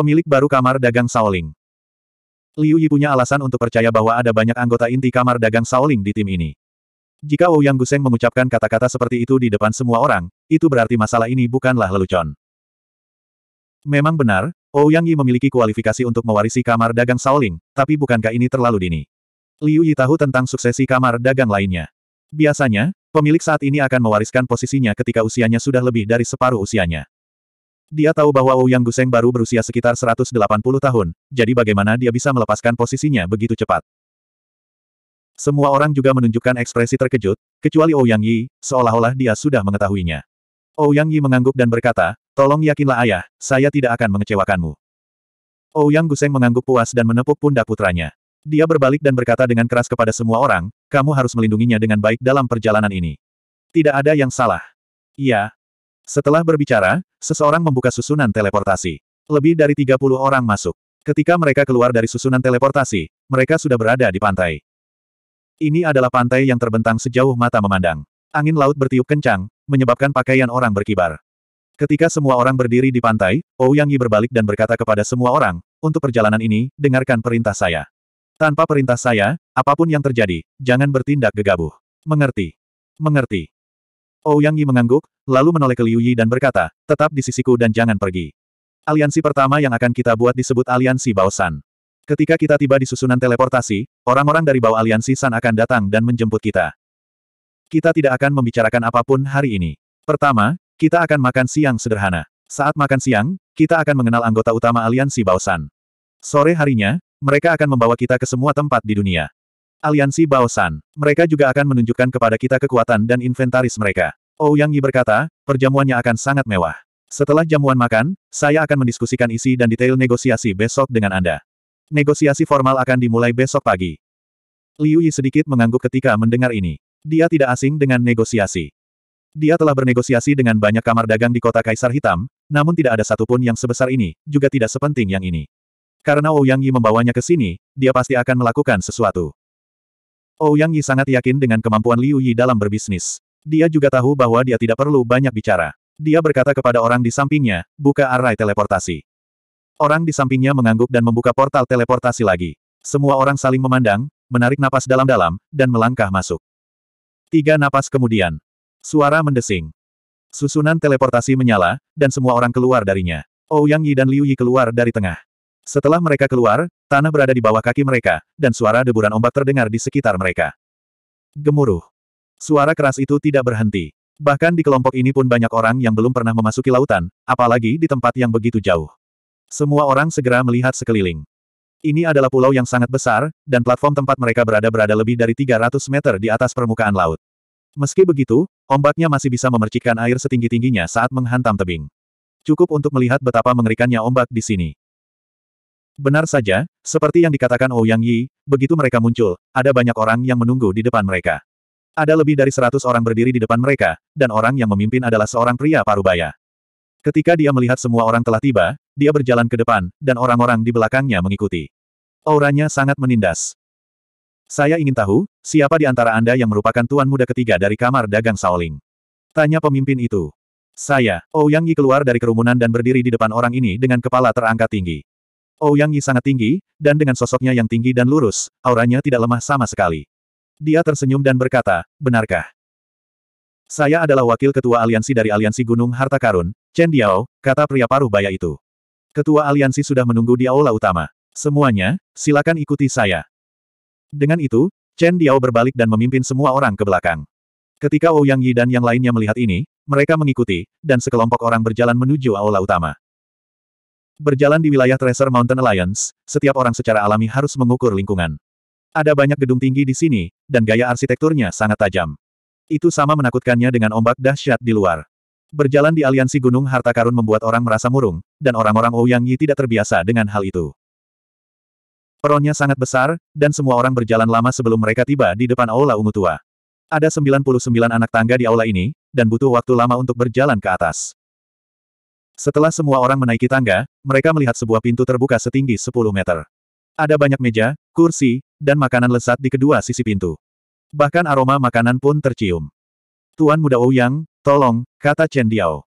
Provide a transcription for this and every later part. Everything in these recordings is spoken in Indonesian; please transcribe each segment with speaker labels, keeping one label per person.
Speaker 1: Pemilik baru kamar dagang Shaoling. Liu Yi punya alasan untuk percaya bahwa ada banyak anggota inti kamar dagang Shaoling di tim ini. Jika Ouyang Guseng mengucapkan kata-kata seperti itu di depan semua orang, itu berarti masalah ini bukanlah lelucon. Memang benar, Ouyang Yi memiliki kualifikasi untuk mewarisi kamar dagang Shaoling, tapi bukankah ini terlalu dini? Liu Yi tahu tentang suksesi kamar dagang lainnya. Biasanya, pemilik saat ini akan mewariskan posisinya ketika usianya sudah lebih dari separuh usianya. Dia tahu bahwa Wu Yang Guseng baru berusia sekitar 180 tahun, jadi bagaimana dia bisa melepaskan posisinya begitu cepat. Semua orang juga menunjukkan ekspresi terkejut, kecuali Ouyang Yi, seolah-olah dia sudah mengetahuinya. Ouyang Yi mengangguk dan berkata, Tolong yakinlah ayah, saya tidak akan mengecewakanmu. Ouyang Guseng mengangguk puas dan menepuk pundak putranya. Dia berbalik dan berkata dengan keras kepada semua orang, kamu harus melindunginya dengan baik dalam perjalanan ini. Tidak ada yang salah. Iya, setelah berbicara, seseorang membuka susunan teleportasi. Lebih dari 30 orang masuk. Ketika mereka keluar dari susunan teleportasi, mereka sudah berada di pantai. Ini adalah pantai yang terbentang sejauh mata memandang. Angin laut bertiup kencang, menyebabkan pakaian orang berkibar. Ketika semua orang berdiri di pantai, Ouyang Yi berbalik dan berkata kepada semua orang, untuk perjalanan ini, dengarkan perintah saya. Tanpa perintah saya, apapun yang terjadi, jangan bertindak gegabah. Mengerti. Mengerti. Ouyang Yi mengangguk, lalu menoleh ke Liu Yi dan berkata, tetap di sisiku dan jangan pergi. Aliansi pertama yang akan kita buat disebut Aliansi Baosan. Ketika kita tiba di susunan teleportasi, orang-orang dari bawah Aliansi San akan datang dan menjemput kita. Kita tidak akan membicarakan apapun hari ini. Pertama, kita akan makan siang sederhana. Saat makan siang, kita akan mengenal anggota utama Aliansi Baosan. Sore harinya, mereka akan membawa kita ke semua tempat di dunia. Aliansi Baosan. Mereka juga akan menunjukkan kepada kita kekuatan dan inventaris mereka. Ouyang oh, Yang Yi berkata, perjamuannya akan sangat mewah. Setelah jamuan makan, saya akan mendiskusikan isi dan detail negosiasi besok dengan Anda. Negosiasi formal akan dimulai besok pagi. Liu Yi sedikit mengangguk ketika mendengar ini. Dia tidak asing dengan negosiasi. Dia telah bernegosiasi dengan banyak kamar dagang di kota Kaisar Hitam, namun tidak ada satupun yang sebesar ini, juga tidak sepenting yang ini. Karena Ouyang oh Yi membawanya ke sini, dia pasti akan melakukan sesuatu. Ouyang oh, Yi sangat yakin dengan kemampuan Liu Yi dalam berbisnis. Dia juga tahu bahwa dia tidak perlu banyak bicara. Dia berkata kepada orang di sampingnya, buka array teleportasi. Orang di sampingnya mengangguk dan membuka portal teleportasi lagi. Semua orang saling memandang, menarik napas dalam-dalam, dan melangkah masuk. Tiga napas kemudian. Suara mendesing. Susunan teleportasi menyala, dan semua orang keluar darinya. Ouyang oh, Yi dan Liu Yi keluar dari tengah. Setelah mereka keluar, tanah berada di bawah kaki mereka, dan suara deburan ombak terdengar di sekitar mereka. Gemuruh. Suara keras itu tidak berhenti. Bahkan di kelompok ini pun banyak orang yang belum pernah memasuki lautan, apalagi di tempat yang begitu jauh. Semua orang segera melihat sekeliling. Ini adalah pulau yang sangat besar, dan platform tempat mereka berada berada lebih dari 300 meter di atas permukaan laut. Meski begitu, ombaknya masih bisa memercikkan air setinggi-tingginya saat menghantam tebing. Cukup untuk melihat betapa mengerikannya ombak di sini. Benar saja, seperti yang dikatakan Ouyang oh Yi, begitu mereka muncul, ada banyak orang yang menunggu di depan mereka. Ada lebih dari seratus orang berdiri di depan mereka, dan orang yang memimpin adalah seorang pria parubaya. Ketika dia melihat semua orang telah tiba, dia berjalan ke depan, dan orang-orang di belakangnya mengikuti. Auranya sangat menindas. Saya ingin tahu, siapa di antara Anda yang merupakan tuan muda ketiga dari kamar dagang Saoling? Tanya pemimpin itu. Saya, Ouyang oh Yi keluar dari kerumunan dan berdiri di depan orang ini dengan kepala terangkat tinggi. Ouyang oh, Yi sangat tinggi, dan dengan sosoknya yang tinggi dan lurus, auranya tidak lemah sama sekali. Dia tersenyum dan berkata, benarkah? Saya adalah wakil ketua aliansi dari aliansi Gunung Harta Karun, Chen Diao, kata pria paruh baya itu. Ketua aliansi sudah menunggu di aula utama. Semuanya, silakan ikuti saya. Dengan itu, Chen Diao berbalik dan memimpin semua orang ke belakang. Ketika Ouyang oh Yi dan yang lainnya melihat ini, mereka mengikuti, dan sekelompok orang berjalan menuju aula utama. Berjalan di wilayah Treasure Mountain Alliance, setiap orang secara alami harus mengukur lingkungan. Ada banyak gedung tinggi di sini, dan gaya arsitekturnya sangat tajam. Itu sama menakutkannya dengan ombak dahsyat di luar. Berjalan di aliansi Gunung Harta Karun membuat orang merasa murung, dan orang-orang Ouyang oh Yi tidak terbiasa dengan hal itu. Peronnya sangat besar, dan semua orang berjalan lama sebelum mereka tiba di depan Aula Ungu Tua. Ada 99 anak tangga di aula ini, dan butuh waktu lama untuk berjalan ke atas. Setelah semua orang menaiki tangga, mereka melihat sebuah pintu terbuka setinggi 10 meter. Ada banyak meja, kursi, dan makanan lezat di kedua sisi pintu. Bahkan aroma makanan pun tercium. Tuan muda Ouyang, tolong, kata Chen Diao.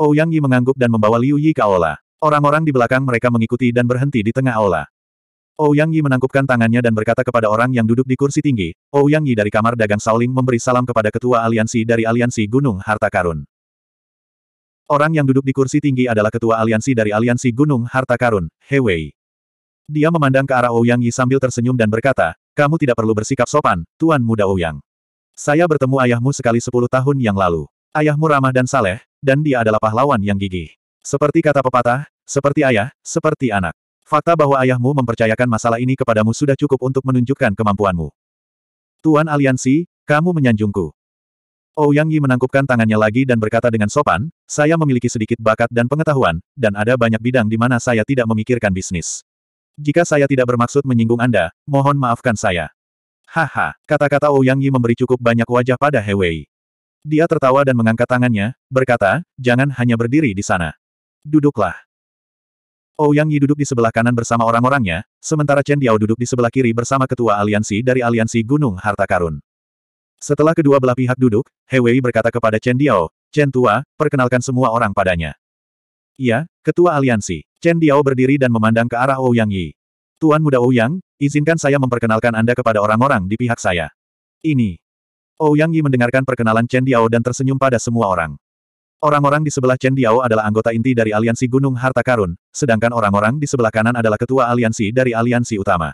Speaker 1: Ouyang Yi mengangguk dan membawa Liu Yi ke aula. Orang-orang di belakang mereka mengikuti dan berhenti di tengah aula. Ouyang Yi menangkupkan tangannya dan berkata kepada orang yang duduk di kursi tinggi, Ouyang Yi dari kamar dagang Saoling memberi salam kepada ketua aliansi dari aliansi Gunung Harta Karun. Orang yang duduk di kursi tinggi adalah ketua aliansi dari aliansi Gunung Harta Karun, He Wei. Dia memandang ke arah Ouyang Yi sambil tersenyum dan berkata, kamu tidak perlu bersikap sopan, Tuan Muda Ouyang. Saya bertemu ayahmu sekali sepuluh tahun yang lalu. Ayahmu ramah dan saleh, dan dia adalah pahlawan yang gigih. Seperti kata pepatah, seperti ayah, seperti anak. Fakta bahwa ayahmu mempercayakan masalah ini kepadamu sudah cukup untuk menunjukkan kemampuanmu. Tuan Aliansi, kamu menyanjungku. Ouyang Yi menangkupkan tangannya lagi dan berkata dengan sopan, saya memiliki sedikit bakat dan pengetahuan, dan ada banyak bidang di mana saya tidak memikirkan bisnis. Jika saya tidak bermaksud menyinggung Anda, mohon maafkan saya. Haha, kata-kata Ouyang Yi memberi cukup banyak wajah pada He Wei. Dia tertawa dan mengangkat tangannya, berkata, jangan hanya berdiri di sana. Duduklah. Ouyang Yi duduk di sebelah kanan bersama orang-orangnya, sementara Chen Diao duduk di sebelah kiri bersama ketua aliansi dari aliansi Gunung Harta Karun. Setelah kedua belah pihak duduk, He Wei berkata kepada Chen Diao, Chen Tua, perkenalkan semua orang padanya. Iya, Ketua Aliansi. Chen Diao berdiri dan memandang ke arah Ouyang Yi. Tuan Muda Ouyang, izinkan saya memperkenalkan Anda kepada orang-orang di pihak saya. Ini. Ouyang Yi mendengarkan perkenalan Chen Diao dan tersenyum pada semua orang. Orang-orang di sebelah Chen Diao adalah anggota inti dari Aliansi Gunung Harta Karun, sedangkan orang-orang di sebelah kanan adalah ketua aliansi dari aliansi utama.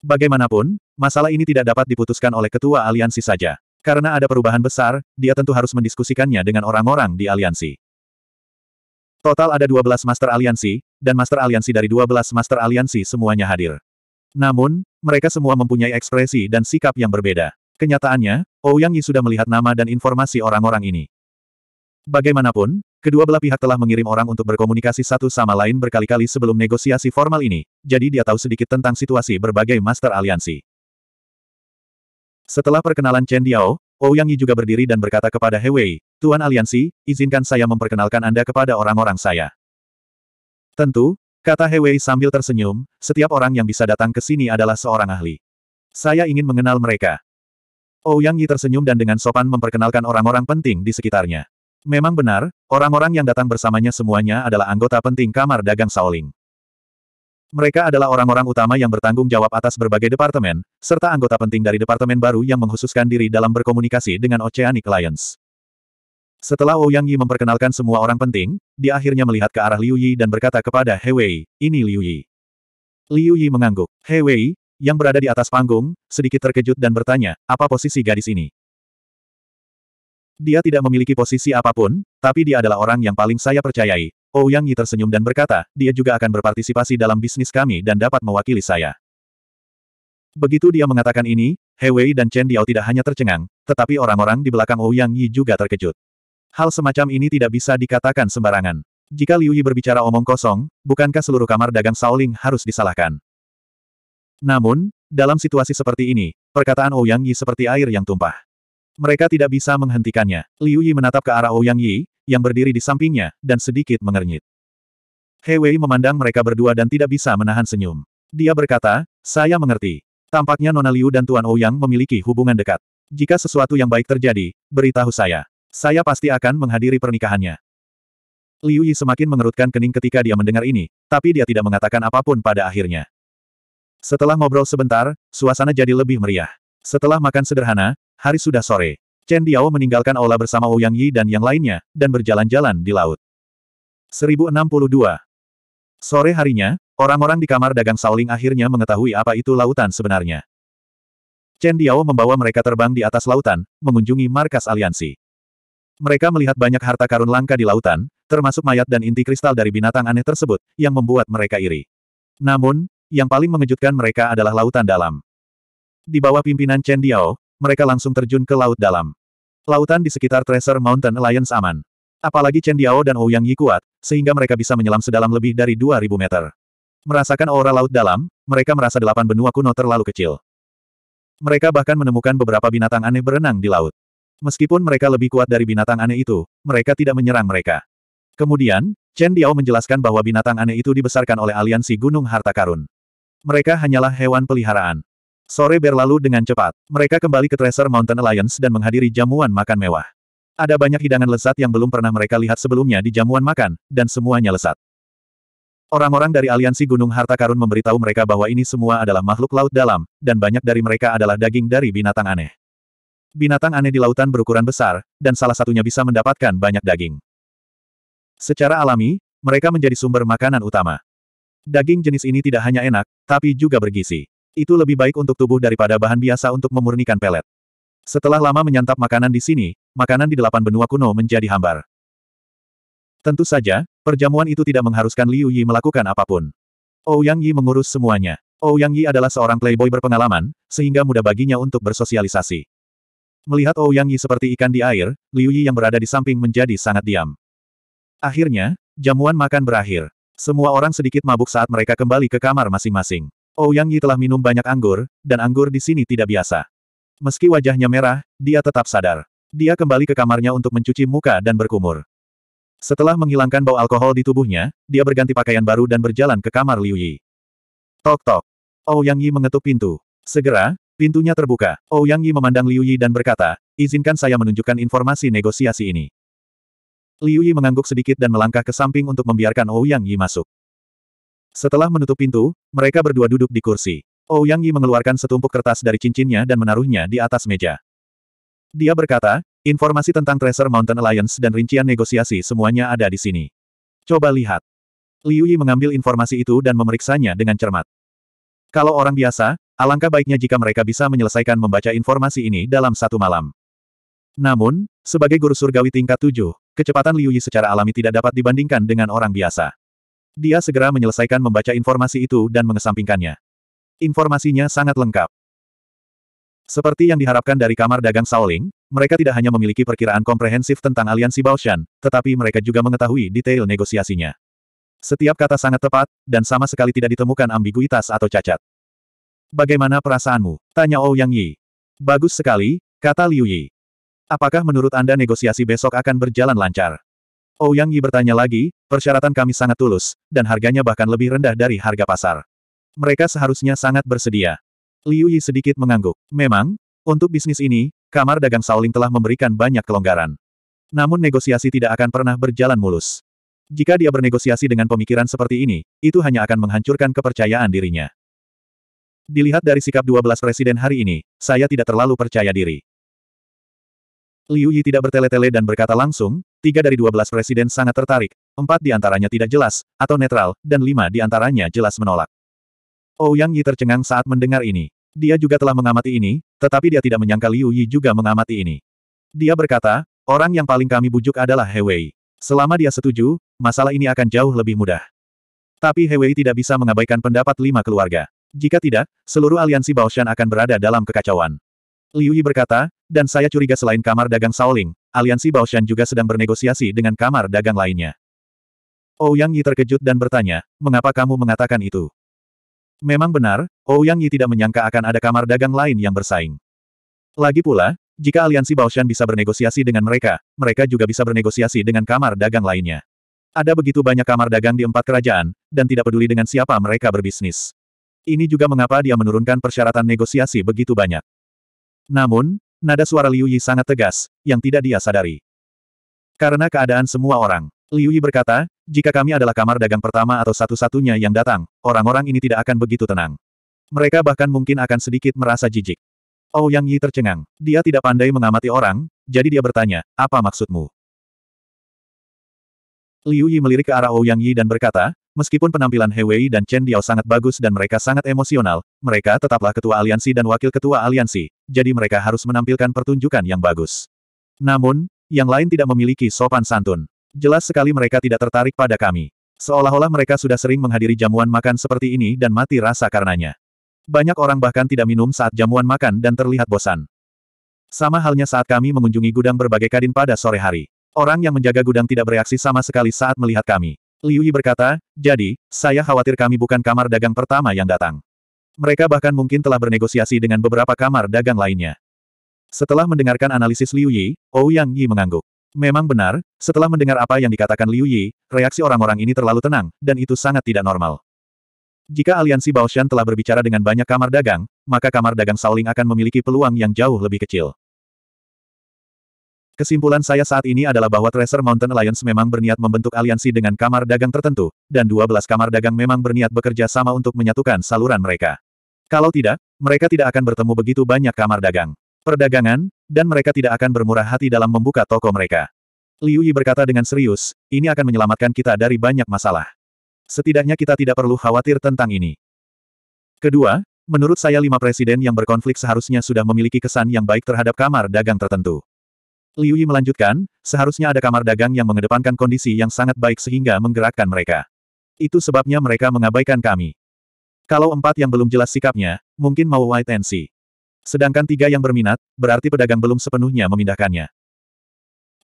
Speaker 1: Bagaimanapun, masalah ini tidak dapat diputuskan oleh ketua aliansi saja. Karena ada perubahan besar, dia tentu harus mendiskusikannya dengan orang-orang di aliansi. Total ada 12 master aliansi, dan master aliansi dari 12 master aliansi semuanya hadir. Namun, mereka semua mempunyai ekspresi dan sikap yang berbeda. Kenyataannya, Ouyang Yi sudah melihat nama dan informasi orang-orang ini. Bagaimanapun, kedua belah pihak telah mengirim orang untuk berkomunikasi satu sama lain berkali-kali sebelum negosiasi formal ini, jadi dia tahu sedikit tentang situasi berbagai master aliansi. Setelah perkenalan Chen Diao, Ouyang Yi juga berdiri dan berkata kepada He Wei, Tuan Aliansi, izinkan saya memperkenalkan Anda kepada orang-orang saya. Tentu, kata He Wei sambil tersenyum, setiap orang yang bisa datang ke sini adalah seorang ahli. Saya ingin mengenal mereka. Ouyang Yi tersenyum dan dengan sopan memperkenalkan orang-orang penting di sekitarnya. Memang benar, orang-orang yang datang bersamanya semuanya adalah anggota penting kamar dagang Saoling. Mereka adalah orang-orang utama yang bertanggung jawab atas berbagai departemen, serta anggota penting dari departemen baru yang menghususkan diri dalam berkomunikasi dengan Oceanic Alliance. Setelah Ouyang Yi memperkenalkan semua orang penting, dia akhirnya melihat ke arah Liu Yi dan berkata kepada He Wei, ini Liu Yi. Liu Yi mengangguk. He Wei, yang berada di atas panggung, sedikit terkejut dan bertanya, apa posisi gadis ini? Dia tidak memiliki posisi apapun, tapi dia adalah orang yang paling saya percayai. Ouyang oh, Yi tersenyum dan berkata, dia juga akan berpartisipasi dalam bisnis kami dan dapat mewakili saya. Begitu dia mengatakan ini, He Wei dan Chen Diao tidak hanya tercengang, tetapi orang-orang di belakang Ouyang oh Yi juga terkejut. Hal semacam ini tidak bisa dikatakan sembarangan. Jika Liu Yi berbicara omong kosong, bukankah seluruh kamar dagang Shaoling harus disalahkan? Namun, dalam situasi seperti ini, perkataan Ouyang oh Yi seperti air yang tumpah. Mereka tidak bisa menghentikannya. Liu Yi menatap ke arah Ouyang Yi, yang berdiri di sampingnya, dan sedikit mengernyit. He Wei memandang mereka berdua dan tidak bisa menahan senyum. Dia berkata, saya mengerti. Tampaknya Nona Liu dan Tuan Ouyang memiliki hubungan dekat. Jika sesuatu yang baik terjadi, beritahu saya. Saya pasti akan menghadiri pernikahannya. Liu Yi semakin mengerutkan kening ketika dia mendengar ini, tapi dia tidak mengatakan apapun pada akhirnya. Setelah ngobrol sebentar, suasana jadi lebih meriah. Setelah makan sederhana, Hari sudah sore. Chen Diao meninggalkan aula bersama Ouyang Yi dan yang lainnya, dan berjalan-jalan di laut. 1062. Sore harinya, orang-orang di kamar dagang Saoling akhirnya mengetahui apa itu lautan sebenarnya. Chen Diao membawa mereka terbang di atas lautan, mengunjungi markas aliansi. Mereka melihat banyak harta karun langka di lautan, termasuk mayat dan inti kristal dari binatang aneh tersebut, yang membuat mereka iri. Namun, yang paling mengejutkan mereka adalah lautan dalam. Di bawah pimpinan Chen Diao, mereka langsung terjun ke laut dalam. Lautan di sekitar Treasure Mountain Alliance aman. Apalagi Chen Diao dan Ouyang Yi kuat, sehingga mereka bisa menyelam sedalam lebih dari 2000 meter. Merasakan aura laut dalam, mereka merasa delapan benua kuno terlalu kecil. Mereka bahkan menemukan beberapa binatang aneh berenang di laut. Meskipun mereka lebih kuat dari binatang aneh itu, mereka tidak menyerang mereka. Kemudian, Chen Diao menjelaskan bahwa binatang aneh itu dibesarkan oleh aliansi Gunung Harta Karun. Mereka hanyalah hewan peliharaan. Sore berlalu dengan cepat. Mereka kembali ke Treasure Mountain Alliance dan menghadiri jamuan makan mewah. Ada banyak hidangan lezat yang belum pernah mereka lihat sebelumnya di jamuan makan, dan semuanya lezat. Orang-orang dari aliansi Gunung Harta Karun memberitahu mereka bahwa ini semua adalah makhluk laut dalam, dan banyak dari mereka adalah daging dari binatang aneh. Binatang aneh di lautan berukuran besar, dan salah satunya bisa mendapatkan banyak daging. Secara alami, mereka menjadi sumber makanan utama. Daging jenis ini tidak hanya enak, tapi juga bergizi. Itu lebih baik untuk tubuh daripada bahan biasa untuk memurnikan pelet. Setelah lama menyantap makanan di sini, makanan di delapan benua kuno menjadi hambar. Tentu saja, perjamuan itu tidak mengharuskan Liu Yi melakukan apapun. Ouyang Yi mengurus semuanya. Ouyang Yi adalah seorang playboy berpengalaman, sehingga mudah baginya untuk bersosialisasi. Melihat Ouyang Yi seperti ikan di air, Liu Yi yang berada di samping menjadi sangat diam. Akhirnya, jamuan makan berakhir. Semua orang sedikit mabuk saat mereka kembali ke kamar masing-masing. Ouyang oh, Yi telah minum banyak anggur, dan anggur di sini tidak biasa. Meski wajahnya merah, dia tetap sadar. Dia kembali ke kamarnya untuk mencuci muka dan berkumur. Setelah menghilangkan bau alkohol di tubuhnya, dia berganti pakaian baru dan berjalan ke kamar Liu Yi. Tok-tok. Ouyang oh, Yi mengetuk pintu. Segera, pintunya terbuka. Ouyang oh, Yi memandang Liu Yi dan berkata, izinkan saya menunjukkan informasi negosiasi ini. Liu Yi mengangguk sedikit dan melangkah ke samping untuk membiarkan Ouyang Yi masuk. Setelah menutup pintu, mereka berdua duduk di kursi. Ou oh, Yang Yi mengeluarkan setumpuk kertas dari cincinnya dan menaruhnya di atas meja. Dia berkata, informasi tentang Treasure Mountain Alliance dan rincian negosiasi semuanya ada di sini. Coba lihat. Liu Yi mengambil informasi itu dan memeriksanya dengan cermat. Kalau orang biasa, alangkah baiknya jika mereka bisa menyelesaikan membaca informasi ini dalam satu malam. Namun, sebagai guru surgawi tingkat tujuh, kecepatan Liu Yi secara alami tidak dapat dibandingkan dengan orang biasa. Dia segera menyelesaikan membaca informasi itu dan mengesampingkannya. Informasinya sangat lengkap. Seperti yang diharapkan dari kamar dagang Saoling, mereka tidak hanya memiliki perkiraan komprehensif tentang aliansi Baoshan, tetapi mereka juga mengetahui detail negosiasinya. Setiap kata sangat tepat, dan sama sekali tidak ditemukan ambiguitas atau cacat. Bagaimana perasaanmu? Tanya Ouyang Yi. Bagus sekali, kata Liu Yi. Apakah menurut Anda negosiasi besok akan berjalan lancar? Ouyang Yi bertanya lagi, persyaratan kami sangat tulus, dan harganya bahkan lebih rendah dari harga pasar. Mereka seharusnya sangat bersedia. Liu Yi sedikit mengangguk. Memang, untuk bisnis ini, kamar dagang Saoling telah memberikan banyak kelonggaran. Namun negosiasi tidak akan pernah berjalan mulus. Jika dia bernegosiasi dengan pemikiran seperti ini, itu hanya akan menghancurkan kepercayaan dirinya. Dilihat dari sikap 12 presiden hari ini, saya tidak terlalu percaya diri. Liu Yi tidak bertele-tele dan berkata langsung, tiga dari dua belas presiden sangat tertarik, empat di antaranya tidak jelas, atau netral, dan lima di antaranya jelas menolak. Ouyang oh, Yi tercengang saat mendengar ini. Dia juga telah mengamati ini, tetapi dia tidak menyangka Liu Yi juga mengamati ini. Dia berkata, orang yang paling kami bujuk adalah He Wei. Selama dia setuju, masalah ini akan jauh lebih mudah. Tapi He Wei tidak bisa mengabaikan pendapat lima keluarga. Jika tidak, seluruh aliansi Baoshan akan berada dalam kekacauan. Liu Yi berkata, dan saya curiga selain kamar dagang Saoling, aliansi Baoshan juga sedang bernegosiasi dengan kamar dagang lainnya. Ouyang oh Yi terkejut dan bertanya, mengapa kamu mengatakan itu? Memang benar, Ouyang oh Yi tidak menyangka akan ada kamar dagang lain yang bersaing. Lagi pula, jika aliansi Baoshan bisa bernegosiasi dengan mereka, mereka juga bisa bernegosiasi dengan kamar dagang lainnya. Ada begitu banyak kamar dagang di empat kerajaan, dan tidak peduli dengan siapa mereka berbisnis. Ini juga mengapa dia menurunkan persyaratan negosiasi begitu banyak. Namun, Nada suara Liu Yi sangat tegas, yang tidak dia sadari. Karena keadaan semua orang, Liu Yi berkata, jika kami adalah kamar dagang pertama atau satu-satunya yang datang, orang-orang ini tidak akan begitu tenang. Mereka bahkan mungkin akan sedikit merasa jijik. Oh Yi tercengang. Dia tidak pandai mengamati orang, jadi dia bertanya, apa maksudmu? Liu Yi melirik ke arah Ouyang oh Yi dan berkata, Meskipun penampilan He Wei dan Chen Diao sangat bagus dan mereka sangat emosional, mereka tetaplah ketua aliansi dan wakil ketua aliansi, jadi mereka harus menampilkan pertunjukan yang bagus. Namun, yang lain tidak memiliki sopan santun. Jelas sekali mereka tidak tertarik pada kami. Seolah-olah mereka sudah sering menghadiri jamuan makan seperti ini dan mati rasa karenanya. Banyak orang bahkan tidak minum saat jamuan makan dan terlihat bosan. Sama halnya saat kami mengunjungi gudang berbagai kadin pada sore hari. Orang yang menjaga gudang tidak bereaksi sama sekali saat melihat kami. Liu Yi berkata, jadi, saya khawatir kami bukan kamar dagang pertama yang datang. Mereka bahkan mungkin telah bernegosiasi dengan beberapa kamar dagang lainnya. Setelah mendengarkan analisis Liu Yi, Ou Yang Yi mengangguk. Memang benar, setelah mendengar apa yang dikatakan Liu Yi, reaksi orang-orang ini terlalu tenang, dan itu sangat tidak normal. Jika aliansi Baoshan telah berbicara dengan banyak kamar dagang, maka kamar dagang Saling akan memiliki peluang yang jauh lebih kecil. Kesimpulan saya saat ini adalah bahwa Treasure Mountain Alliance memang berniat membentuk aliansi dengan kamar dagang tertentu, dan 12 kamar dagang memang berniat bekerja sama untuk menyatukan saluran mereka. Kalau tidak, mereka tidak akan bertemu begitu banyak kamar dagang. Perdagangan, dan mereka tidak akan bermurah hati dalam membuka toko mereka. Liu Yi berkata dengan serius, ini akan menyelamatkan kita dari banyak masalah. Setidaknya kita tidak perlu khawatir tentang ini. Kedua, menurut saya lima presiden yang berkonflik seharusnya sudah memiliki kesan yang baik terhadap kamar dagang tertentu. Liu Yi melanjutkan, seharusnya ada kamar dagang yang mengedepankan kondisi yang sangat baik sehingga menggerakkan mereka. Itu sebabnya mereka mengabaikan kami. Kalau empat yang belum jelas sikapnya, mungkin mau wait and see. Sedangkan tiga yang berminat, berarti pedagang belum sepenuhnya memindahkannya.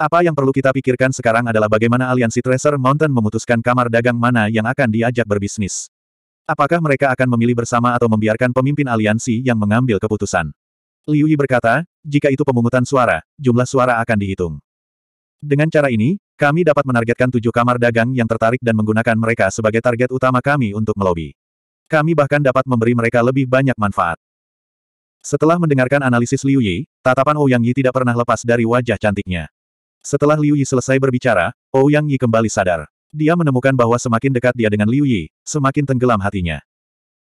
Speaker 1: Apa yang perlu kita pikirkan sekarang adalah bagaimana aliansi Treasure Mountain memutuskan kamar dagang mana yang akan diajak berbisnis. Apakah mereka akan memilih bersama atau membiarkan pemimpin aliansi yang mengambil keputusan? Liu Yi berkata, jika itu pemungutan suara, jumlah suara akan dihitung. Dengan cara ini, kami dapat menargetkan tujuh kamar dagang yang tertarik dan menggunakan mereka sebagai target utama kami untuk melobi. Kami bahkan dapat memberi mereka lebih banyak manfaat. Setelah mendengarkan analisis Liu Yi, tatapan Ouyang oh Yi tidak pernah lepas dari wajah cantiknya. Setelah Liu Yi selesai berbicara, Ouyang oh Yi kembali sadar. Dia menemukan bahwa semakin dekat dia dengan Liu Yi, semakin tenggelam hatinya.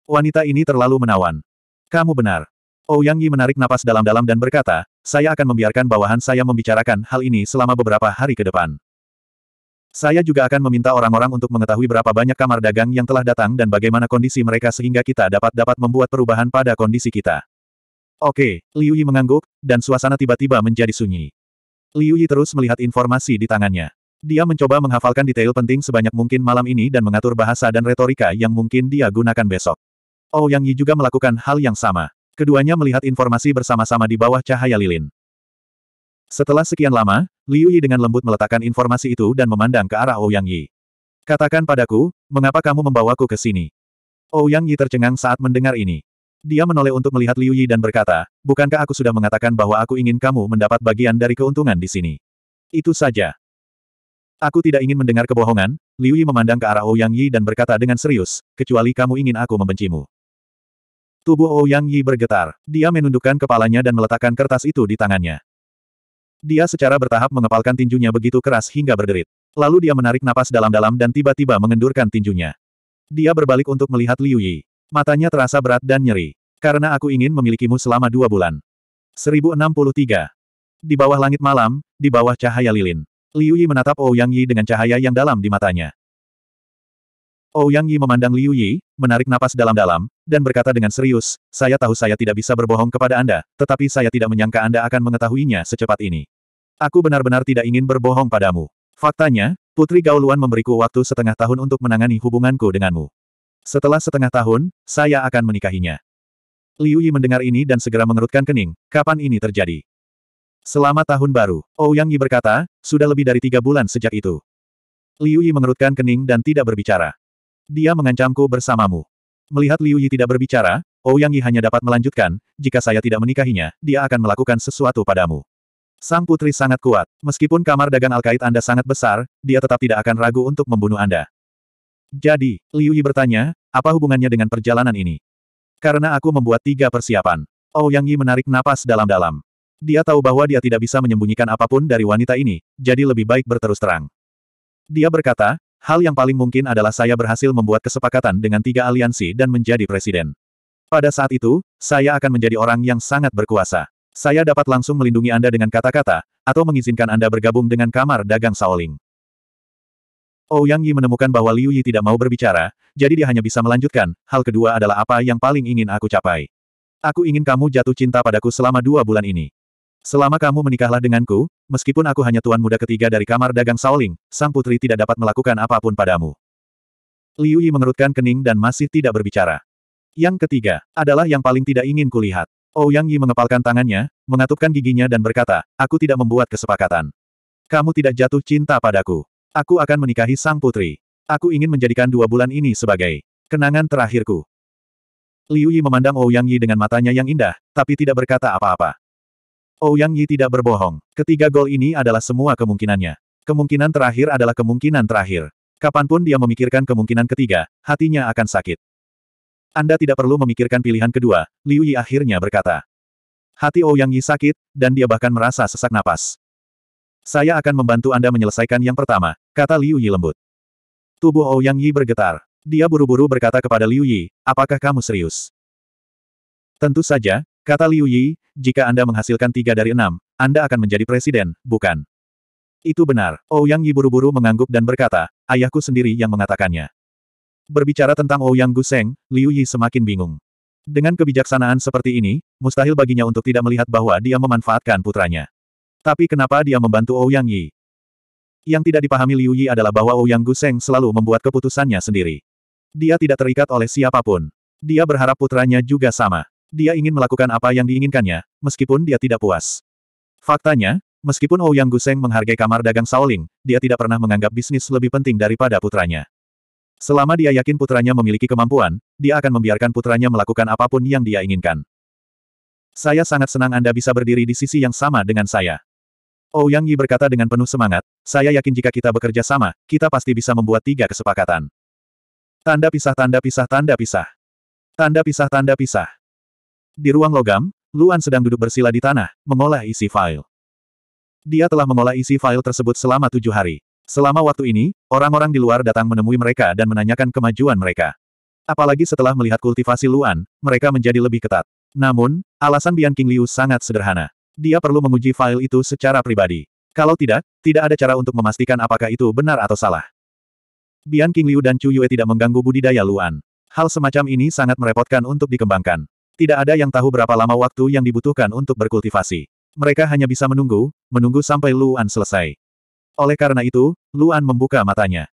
Speaker 1: Wanita ini terlalu menawan. Kamu benar. Ouyang oh, Yi menarik napas dalam-dalam dan berkata, saya akan membiarkan bawahan saya membicarakan hal ini selama beberapa hari ke depan. Saya juga akan meminta orang-orang untuk mengetahui berapa banyak kamar dagang yang telah datang dan bagaimana kondisi mereka sehingga kita dapat dapat membuat perubahan pada kondisi kita. Oke, Liu Yi mengangguk, dan suasana tiba-tiba menjadi sunyi. Liu Yi terus melihat informasi di tangannya. Dia mencoba menghafalkan detail penting sebanyak mungkin malam ini dan mengatur bahasa dan retorika yang mungkin dia gunakan besok. Ouyang oh, Yi juga melakukan hal yang sama. Keduanya melihat informasi bersama-sama di bawah cahaya lilin. Setelah sekian lama, Liu Yi dengan lembut meletakkan informasi itu dan memandang ke arah Ouyang Yi. Katakan padaku, mengapa kamu membawaku ke sini? Ouyang Yi tercengang saat mendengar ini. Dia menoleh untuk melihat Liu Yi dan berkata, bukankah aku sudah mengatakan bahwa aku ingin kamu mendapat bagian dari keuntungan di sini? Itu saja. Aku tidak ingin mendengar kebohongan, Liu Yi memandang ke arah Ouyang Yi dan berkata dengan serius, kecuali kamu ingin aku membencimu. Tubuh Ouyang oh Yi bergetar, dia menundukkan kepalanya dan meletakkan kertas itu di tangannya. Dia secara bertahap mengepalkan tinjunya begitu keras hingga berderit. Lalu dia menarik napas dalam-dalam dan tiba-tiba mengendurkan tinjunya. Dia berbalik untuk melihat Liu Yi. Matanya terasa berat dan nyeri. Karena aku ingin memilikimu selama dua bulan. 1063. Di bawah langit malam, di bawah cahaya lilin. Liu Yi menatap Ouyang oh Yi dengan cahaya yang dalam di matanya. Ouyang oh, Yi memandang Liu Yi, menarik napas dalam-dalam, dan berkata dengan serius, saya tahu saya tidak bisa berbohong kepada Anda, tetapi saya tidak menyangka Anda akan mengetahuinya secepat ini. Aku benar-benar tidak ingin berbohong padamu. Faktanya, Putri Gauluan memberiku waktu setengah tahun untuk menangani hubunganku denganmu. Setelah setengah tahun, saya akan menikahinya. Liu Yi mendengar ini dan segera mengerutkan kening, kapan ini terjadi? Selama tahun baru, Ouyang oh, Yi berkata, sudah lebih dari tiga bulan sejak itu. Liu Yi mengerutkan kening dan tidak berbicara. Dia mengancamku bersamamu. Melihat Liu Yi tidak berbicara, Ou oh Yang Yi hanya dapat melanjutkan, jika saya tidak menikahinya, dia akan melakukan sesuatu padamu. Sang putri sangat kuat. Meskipun kamar dagang Alkait Anda sangat besar, dia tetap tidak akan ragu untuk membunuh Anda. Jadi, Liu Yi bertanya, apa hubungannya dengan perjalanan ini? Karena aku membuat tiga persiapan. Ouyang oh Yang Yi menarik napas dalam-dalam. Dia tahu bahwa dia tidak bisa menyembunyikan apapun dari wanita ini, jadi lebih baik berterus terang. Dia berkata, Hal yang paling mungkin adalah saya berhasil membuat kesepakatan dengan tiga aliansi dan menjadi presiden. Pada saat itu, saya akan menjadi orang yang sangat berkuasa. Saya dapat langsung melindungi Anda dengan kata-kata, atau mengizinkan Anda bergabung dengan kamar dagang Shaoling. Ouyang oh, Yi menemukan bahwa Liu Yi tidak mau berbicara, jadi dia hanya bisa melanjutkan, hal kedua adalah apa yang paling ingin aku capai. Aku ingin kamu jatuh cinta padaku selama dua bulan ini. Selama kamu menikahlah denganku, meskipun aku hanya tuan muda ketiga dari kamar dagang saoling sang putri tidak dapat melakukan apapun padamu. Liu Yi mengerutkan kening dan masih tidak berbicara. Yang ketiga, adalah yang paling tidak ingin kulihat. Ou oh, Yang Yi mengepalkan tangannya, mengatupkan giginya dan berkata, aku tidak membuat kesepakatan. Kamu tidak jatuh cinta padaku. Aku akan menikahi sang putri. Aku ingin menjadikan dua bulan ini sebagai kenangan terakhirku. Liu Yi memandang Ou oh, Yi dengan matanya yang indah, tapi tidak berkata apa-apa. Ouyang Yi tidak berbohong. Ketiga gol ini adalah semua kemungkinannya. Kemungkinan terakhir adalah kemungkinan terakhir. Kapanpun dia memikirkan kemungkinan ketiga, hatinya akan sakit. Anda tidak perlu memikirkan pilihan kedua, Liu Yi akhirnya berkata. Hati Ouyang Yi sakit, dan dia bahkan merasa sesak napas. Saya akan membantu Anda menyelesaikan yang pertama, kata Liu Yi lembut. Tubuh Ouyang Yi bergetar. Dia buru-buru berkata kepada Liu Yi, apakah kamu serius? Tentu saja, Kata Liu Yi, jika Anda menghasilkan tiga dari enam, Anda akan menjadi presiden, bukan? Itu benar. Ouyang oh, Yi buru-buru mengangguk dan berkata, ayahku sendiri yang mengatakannya. Berbicara tentang Ouyang oh Guseng, Liu Yi semakin bingung. Dengan kebijaksanaan seperti ini, mustahil baginya untuk tidak melihat bahwa dia memanfaatkan putranya. Tapi kenapa dia membantu Ouyang oh Yi? Yang tidak dipahami Liu Yi adalah bahwa Ouyang Guseng selalu membuat keputusannya sendiri. Dia tidak terikat oleh siapapun. Dia berharap putranya juga sama. Dia ingin melakukan apa yang diinginkannya, meskipun dia tidak puas. Faktanya, meskipun Ouyang Guseng menghargai kamar dagang Shaoling, dia tidak pernah menganggap bisnis lebih penting daripada putranya. Selama dia yakin putranya memiliki kemampuan, dia akan membiarkan putranya melakukan apapun yang dia inginkan. Saya sangat senang Anda bisa berdiri di sisi yang sama dengan saya. Ouyang Yi berkata dengan penuh semangat, saya yakin jika kita bekerja sama, kita pasti bisa membuat tiga kesepakatan. Tanda pisah tanda pisah tanda pisah. Tanda pisah tanda pisah. Di ruang logam, Luan sedang duduk bersila di tanah, mengolah isi file. Dia telah mengolah isi file tersebut selama tujuh hari. Selama waktu ini, orang-orang di luar datang menemui mereka dan menanyakan kemajuan mereka. Apalagi setelah melihat kultivasi Luan, mereka menjadi lebih ketat. Namun, alasan Bian King Liu sangat sederhana. Dia perlu menguji file itu secara pribadi. Kalau tidak, tidak ada cara untuk memastikan apakah itu benar atau salah. Bian King Liu dan Chu Yue tidak mengganggu budidaya Luan. Hal semacam ini sangat merepotkan untuk dikembangkan. Tidak ada yang tahu berapa lama waktu yang dibutuhkan untuk berkultivasi. Mereka hanya bisa menunggu, menunggu sampai Luan selesai. Oleh karena itu, Luan membuka matanya.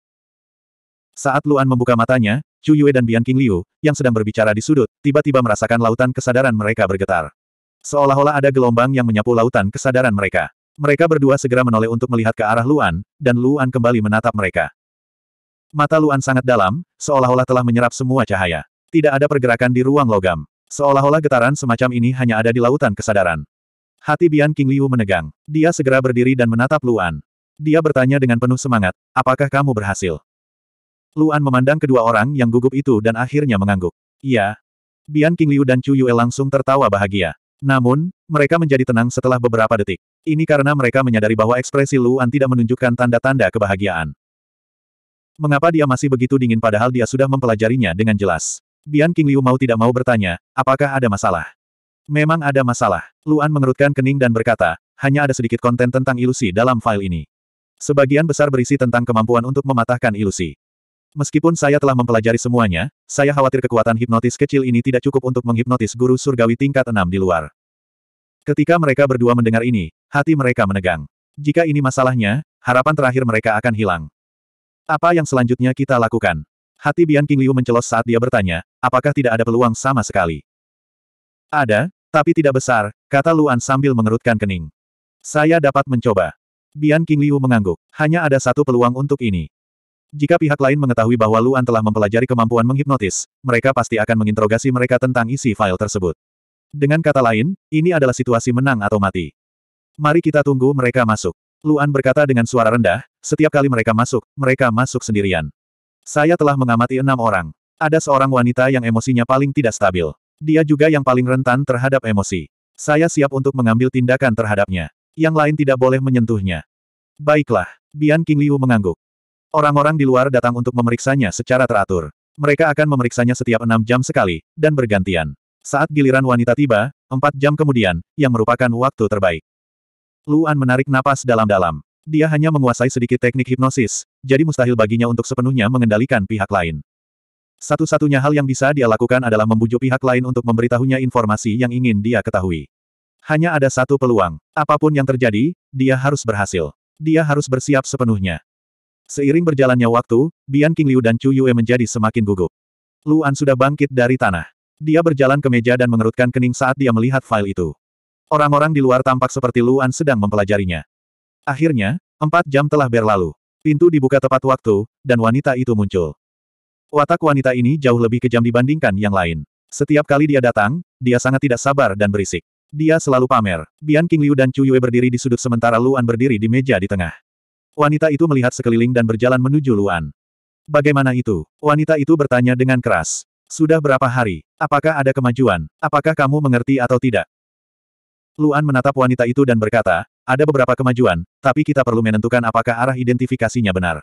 Speaker 1: Saat Luan membuka matanya, Chu Yue dan Bian King Liu, yang sedang berbicara di sudut, tiba-tiba merasakan lautan kesadaran mereka bergetar. Seolah-olah ada gelombang yang menyapu lautan kesadaran mereka. Mereka berdua segera menoleh untuk melihat ke arah Luan, dan Luan kembali menatap mereka. Mata Luan sangat dalam, seolah-olah telah menyerap semua cahaya. Tidak ada pergerakan di ruang logam. Seolah-olah getaran semacam ini hanya ada di lautan kesadaran. Hati Bian King Liu menegang. Dia segera berdiri dan menatap Luan. Dia bertanya dengan penuh semangat, apakah kamu berhasil? Luan memandang kedua orang yang gugup itu dan akhirnya mengangguk. Iya. Bian King Liu dan Chu Yue langsung tertawa bahagia. Namun, mereka menjadi tenang setelah beberapa detik. Ini karena mereka menyadari bahwa ekspresi Luan tidak menunjukkan tanda-tanda kebahagiaan. Mengapa dia masih begitu dingin padahal dia sudah mempelajarinya dengan jelas? Bian King Liu mau tidak mau bertanya, apakah ada masalah? Memang ada masalah. Luan mengerutkan kening dan berkata, hanya ada sedikit konten tentang ilusi dalam file ini. Sebagian besar berisi tentang kemampuan untuk mematahkan ilusi. Meskipun saya telah mempelajari semuanya, saya khawatir kekuatan hipnotis kecil ini tidak cukup untuk menghipnotis guru surgawi tingkat enam di luar. Ketika mereka berdua mendengar ini, hati mereka menegang. Jika ini masalahnya, harapan terakhir mereka akan hilang. Apa yang selanjutnya kita lakukan? Hati Bian King Liu mencelos saat dia bertanya, apakah tidak ada peluang sama sekali? Ada, tapi tidak besar, kata Luan sambil mengerutkan kening. Saya dapat mencoba. Bian King Liu mengangguk. Hanya ada satu peluang untuk ini. Jika pihak lain mengetahui bahwa Luan telah mempelajari kemampuan menghipnotis, mereka pasti akan menginterogasi mereka tentang isi file tersebut. Dengan kata lain, ini adalah situasi menang atau mati. Mari kita tunggu mereka masuk. Luan berkata dengan suara rendah, setiap kali mereka masuk, mereka masuk sendirian. Saya telah mengamati enam orang. Ada seorang wanita yang emosinya paling tidak stabil. Dia juga yang paling rentan terhadap emosi. Saya siap untuk mengambil tindakan terhadapnya. Yang lain tidak boleh menyentuhnya. Baiklah, Bian King Liu mengangguk. Orang-orang di luar datang untuk memeriksanya secara teratur. Mereka akan memeriksanya setiap enam jam sekali, dan bergantian. Saat giliran wanita tiba, empat jam kemudian, yang merupakan waktu terbaik. Luan menarik napas dalam-dalam. Dia hanya menguasai sedikit teknik hipnosis, jadi mustahil baginya untuk sepenuhnya mengendalikan pihak lain. Satu-satunya hal yang bisa dia lakukan adalah membujuk pihak lain untuk memberitahunya informasi yang ingin dia ketahui. Hanya ada satu peluang. Apapun yang terjadi, dia harus berhasil. Dia harus bersiap sepenuhnya. Seiring berjalannya waktu, Bian King Liu dan Chu Yue menjadi semakin gugup. Luan sudah bangkit dari tanah. Dia berjalan ke meja dan mengerutkan kening saat dia melihat file itu. Orang-orang di luar tampak seperti Luan sedang mempelajarinya. Akhirnya, empat jam telah berlalu. Pintu dibuka tepat waktu, dan wanita itu muncul. Watak wanita ini jauh lebih kejam dibandingkan yang lain. Setiap kali dia datang, dia sangat tidak sabar dan berisik. Dia selalu pamer. Bian King Liu dan Chu Yue berdiri di sudut sementara Luan berdiri di meja di tengah. Wanita itu melihat sekeliling dan berjalan menuju Luan. Bagaimana itu? Wanita itu bertanya dengan keras. Sudah berapa hari? Apakah ada kemajuan? Apakah kamu mengerti atau tidak? Luan menatap wanita itu dan berkata, ada beberapa kemajuan, tapi kita perlu menentukan apakah arah identifikasinya benar.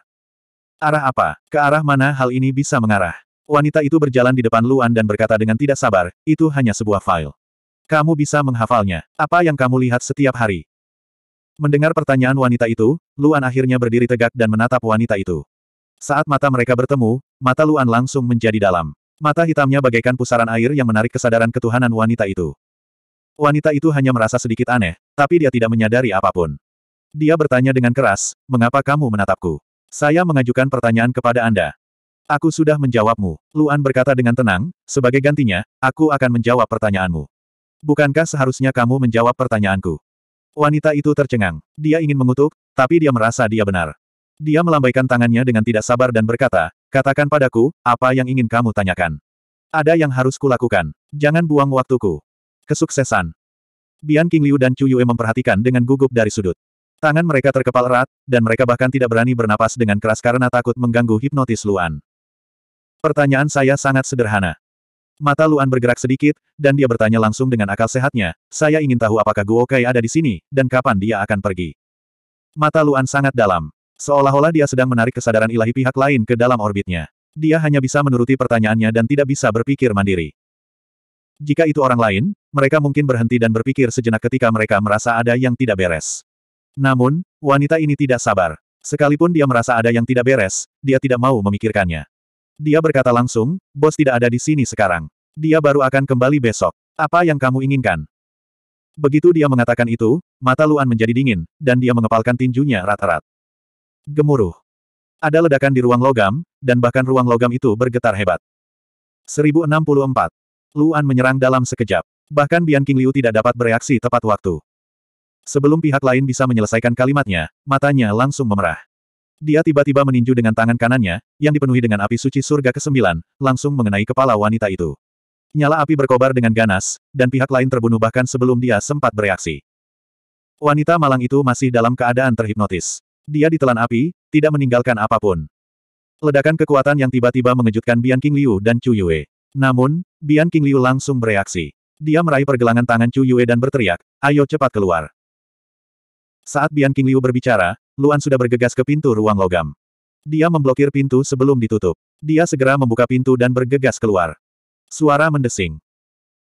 Speaker 1: Arah apa? Ke arah mana hal ini bisa mengarah? Wanita itu berjalan di depan Luan dan berkata dengan tidak sabar, itu hanya sebuah file. Kamu bisa menghafalnya. Apa yang kamu lihat setiap hari? Mendengar pertanyaan wanita itu, Luan akhirnya berdiri tegak dan menatap wanita itu. Saat mata mereka bertemu, mata Luan langsung menjadi dalam. Mata hitamnya bagaikan pusaran air yang menarik kesadaran ketuhanan wanita itu. Wanita itu hanya merasa sedikit aneh, tapi dia tidak menyadari apapun. Dia bertanya dengan keras, mengapa kamu menatapku? Saya mengajukan pertanyaan kepada Anda. Aku sudah menjawabmu, Luan berkata dengan tenang, sebagai gantinya, aku akan menjawab pertanyaanmu. Bukankah seharusnya kamu menjawab pertanyaanku? Wanita itu tercengang. Dia ingin mengutuk, tapi dia merasa dia benar. Dia melambaikan tangannya dengan tidak sabar dan berkata, katakan padaku, apa yang ingin kamu tanyakan? Ada yang harus kulakukan. Jangan buang waktuku. Kesuksesan. Bian King Liu dan Chu Yue memperhatikan dengan gugup dari sudut. Tangan mereka terkepal erat, dan mereka bahkan tidak berani bernapas dengan keras karena takut mengganggu hipnotis Luan. Pertanyaan saya sangat sederhana. Mata Luan bergerak sedikit, dan dia bertanya langsung dengan akal sehatnya, saya ingin tahu apakah Guo Kai ada di sini, dan kapan dia akan pergi. Mata Luan sangat dalam. Seolah-olah dia sedang menarik kesadaran ilahi pihak lain ke dalam orbitnya. Dia hanya bisa menuruti pertanyaannya dan tidak bisa berpikir mandiri. Jika itu orang lain, mereka mungkin berhenti dan berpikir sejenak ketika mereka merasa ada yang tidak beres. Namun, wanita ini tidak sabar. Sekalipun dia merasa ada yang tidak beres, dia tidak mau memikirkannya. Dia berkata langsung, bos tidak ada di sini sekarang. Dia baru akan kembali besok. Apa yang kamu inginkan? Begitu dia mengatakan itu, mata Luan menjadi dingin, dan dia mengepalkan tinjunya rat-rat. Gemuruh. Ada ledakan di ruang logam, dan bahkan ruang logam itu bergetar hebat. 1064. Luan menyerang dalam sekejap. Bahkan Bian King Liu tidak dapat bereaksi tepat waktu. Sebelum pihak lain bisa menyelesaikan kalimatnya, matanya langsung memerah. Dia tiba-tiba meninju dengan tangan kanannya, yang dipenuhi dengan api suci surga ke-9, langsung mengenai kepala wanita itu. Nyala api berkobar dengan ganas, dan pihak lain terbunuh bahkan sebelum dia sempat bereaksi. Wanita malang itu masih dalam keadaan terhipnotis. Dia ditelan api, tidak meninggalkan apapun. Ledakan kekuatan yang tiba-tiba mengejutkan Bian King Liu dan Chu Yue. Namun, Bian King Liu langsung bereaksi. Dia meraih pergelangan tangan Chu Yue dan berteriak, ayo cepat keluar. Saat Bian King Liu berbicara, Luan sudah bergegas ke pintu ruang logam. Dia memblokir pintu sebelum ditutup. Dia segera membuka pintu dan bergegas keluar. Suara mendesing.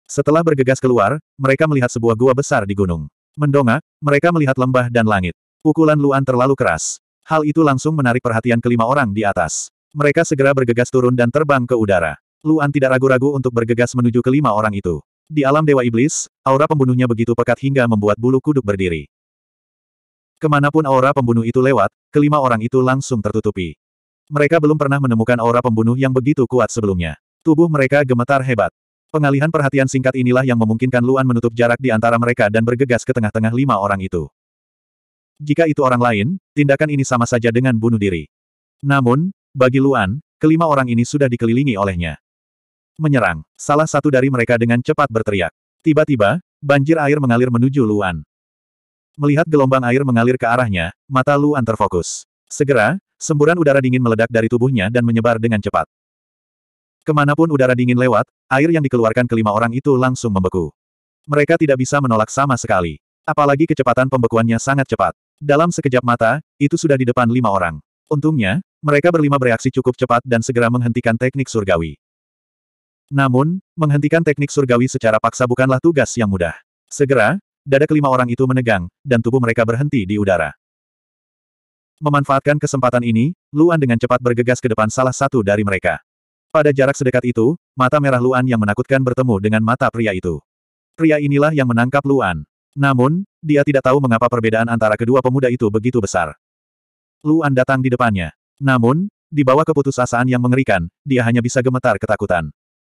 Speaker 1: Setelah bergegas keluar, mereka melihat sebuah gua besar di gunung. Mendongak, mereka melihat lembah dan langit. Pukulan Luan terlalu keras. Hal itu langsung menarik perhatian kelima orang di atas. Mereka segera bergegas turun dan terbang ke udara. Luan tidak ragu-ragu untuk bergegas menuju kelima orang itu. Di alam Dewa Iblis, aura pembunuhnya begitu pekat hingga membuat bulu kuduk berdiri. Kemanapun aura pembunuh itu lewat, kelima orang itu langsung tertutupi. Mereka belum pernah menemukan aura pembunuh yang begitu kuat sebelumnya. Tubuh mereka gemetar hebat. Pengalihan perhatian singkat inilah yang memungkinkan Luan menutup jarak di antara mereka dan bergegas ke tengah-tengah lima orang itu. Jika itu orang lain, tindakan ini sama saja dengan bunuh diri. Namun, bagi Luan, kelima orang ini sudah dikelilingi olehnya. Menyerang, salah satu dari mereka dengan cepat berteriak. Tiba-tiba, banjir air mengalir menuju Luan. Melihat gelombang air mengalir ke arahnya, mata Luan terfokus. Segera, semburan udara dingin meledak dari tubuhnya dan menyebar dengan cepat. Kemanapun udara dingin lewat, air yang dikeluarkan kelima orang itu langsung membeku. Mereka tidak bisa menolak sama sekali. Apalagi kecepatan pembekuannya sangat cepat. Dalam sekejap mata, itu sudah di depan lima orang. Untungnya, mereka berlima bereaksi cukup cepat dan segera menghentikan teknik surgawi. Namun, menghentikan teknik surgawi secara paksa bukanlah tugas yang mudah. Segera, dada kelima orang itu menegang, dan tubuh mereka berhenti di udara. Memanfaatkan kesempatan ini, Luan dengan cepat bergegas ke depan salah satu dari mereka. Pada jarak sedekat itu, mata merah Luan yang menakutkan bertemu dengan mata pria itu. Pria inilah yang menangkap Luan. Namun, dia tidak tahu mengapa perbedaan antara kedua pemuda itu begitu besar. Luan datang di depannya. Namun, di bawah keputusasaan yang mengerikan, dia hanya bisa gemetar ketakutan.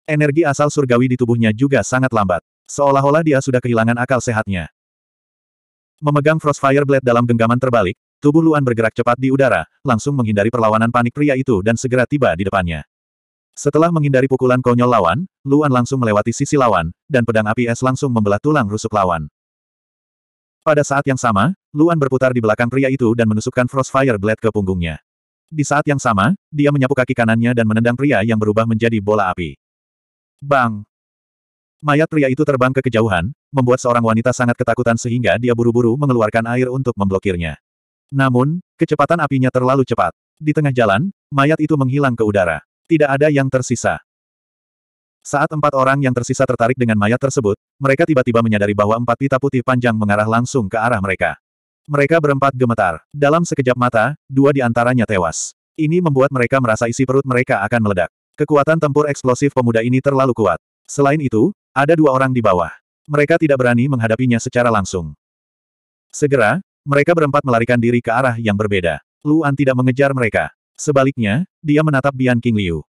Speaker 1: Energi asal surgawi di tubuhnya juga sangat lambat. Seolah-olah dia sudah kehilangan akal sehatnya. Memegang Frostfire Blade dalam genggaman terbalik, tubuh Luan bergerak cepat di udara, langsung menghindari perlawanan panik pria itu dan segera tiba di depannya. Setelah menghindari pukulan konyol lawan, Luan langsung melewati sisi lawan, dan pedang api es langsung membelah tulang rusuk lawan. Pada saat yang sama, Luan berputar di belakang pria itu dan menusukkan Frostfire Blade ke punggungnya. Di saat yang sama, dia menyapu kaki kanannya dan menendang pria yang berubah menjadi bola api. Bang! Mayat pria itu terbang ke kejauhan, membuat seorang wanita sangat ketakutan sehingga dia buru-buru mengeluarkan air untuk memblokirnya. Namun, kecepatan apinya terlalu cepat. Di tengah jalan, mayat itu menghilang ke udara. Tidak ada yang tersisa. Saat empat orang yang tersisa tertarik dengan mayat tersebut, mereka tiba-tiba menyadari bahwa empat pita putih panjang mengarah langsung ke arah mereka. Mereka berempat gemetar. Dalam sekejap mata, dua di antaranya tewas. Ini membuat mereka merasa isi perut mereka akan meledak. Kekuatan tempur eksplosif pemuda ini terlalu kuat. Selain itu, ada dua orang di bawah. Mereka tidak berani menghadapinya secara langsung. Segera, mereka berempat melarikan diri ke arah yang berbeda. Luan tidak mengejar mereka. Sebaliknya, dia menatap Bian King Liu.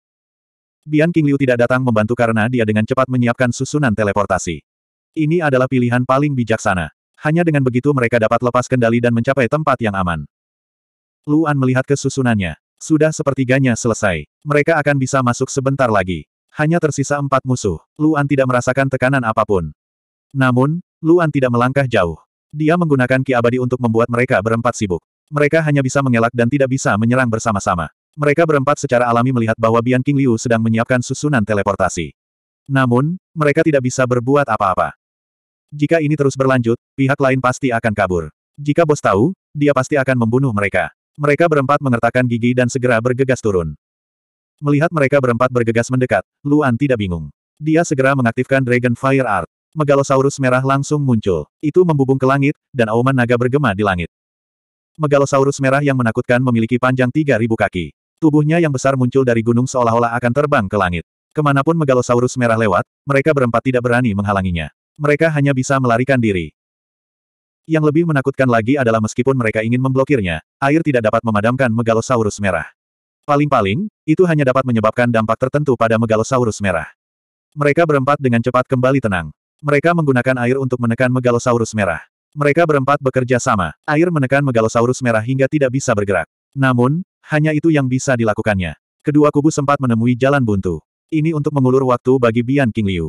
Speaker 1: Bian King Liu tidak datang membantu karena dia dengan cepat menyiapkan susunan teleportasi. Ini adalah pilihan paling bijaksana. Hanya dengan begitu mereka dapat lepas kendali dan mencapai tempat yang aman. Luan melihat kesusunannya. Sudah sepertiganya selesai. Mereka akan bisa masuk sebentar lagi. Hanya tersisa empat musuh. Luan tidak merasakan tekanan apapun. Namun, Luan tidak melangkah jauh. Dia menggunakan ki abadi untuk membuat mereka berempat sibuk. Mereka hanya bisa mengelak dan tidak bisa menyerang bersama-sama. Mereka berempat secara alami melihat bahwa Bian King Liu sedang menyiapkan susunan teleportasi. Namun, mereka tidak bisa berbuat apa-apa. Jika ini terus berlanjut, pihak lain pasti akan kabur. Jika bos tahu, dia pasti akan membunuh mereka. Mereka berempat mengertakkan gigi dan segera bergegas turun. Melihat mereka berempat bergegas mendekat, Luan tidak bingung. Dia segera mengaktifkan Dragon Fire Art. Megalosaurus merah langsung muncul. Itu membubung ke langit, dan auman naga bergema di langit. Megalosaurus merah yang menakutkan memiliki panjang 3.000 kaki. Tubuhnya yang besar muncul dari gunung seolah-olah akan terbang ke langit. Kemanapun Megalosaurus merah lewat, mereka berempat tidak berani menghalanginya. Mereka hanya bisa melarikan diri. Yang lebih menakutkan lagi adalah meskipun mereka ingin memblokirnya, air tidak dapat memadamkan Megalosaurus merah. Paling-paling, itu hanya dapat menyebabkan dampak tertentu pada Megalosaurus merah. Mereka berempat dengan cepat kembali tenang. Mereka menggunakan air untuk menekan Megalosaurus merah. Mereka berempat bekerja sama. Air menekan Megalosaurus merah hingga tidak bisa bergerak. Namun, hanya itu yang bisa dilakukannya. Kedua kubu sempat menemui jalan buntu. Ini untuk mengulur waktu bagi Bian King Liu.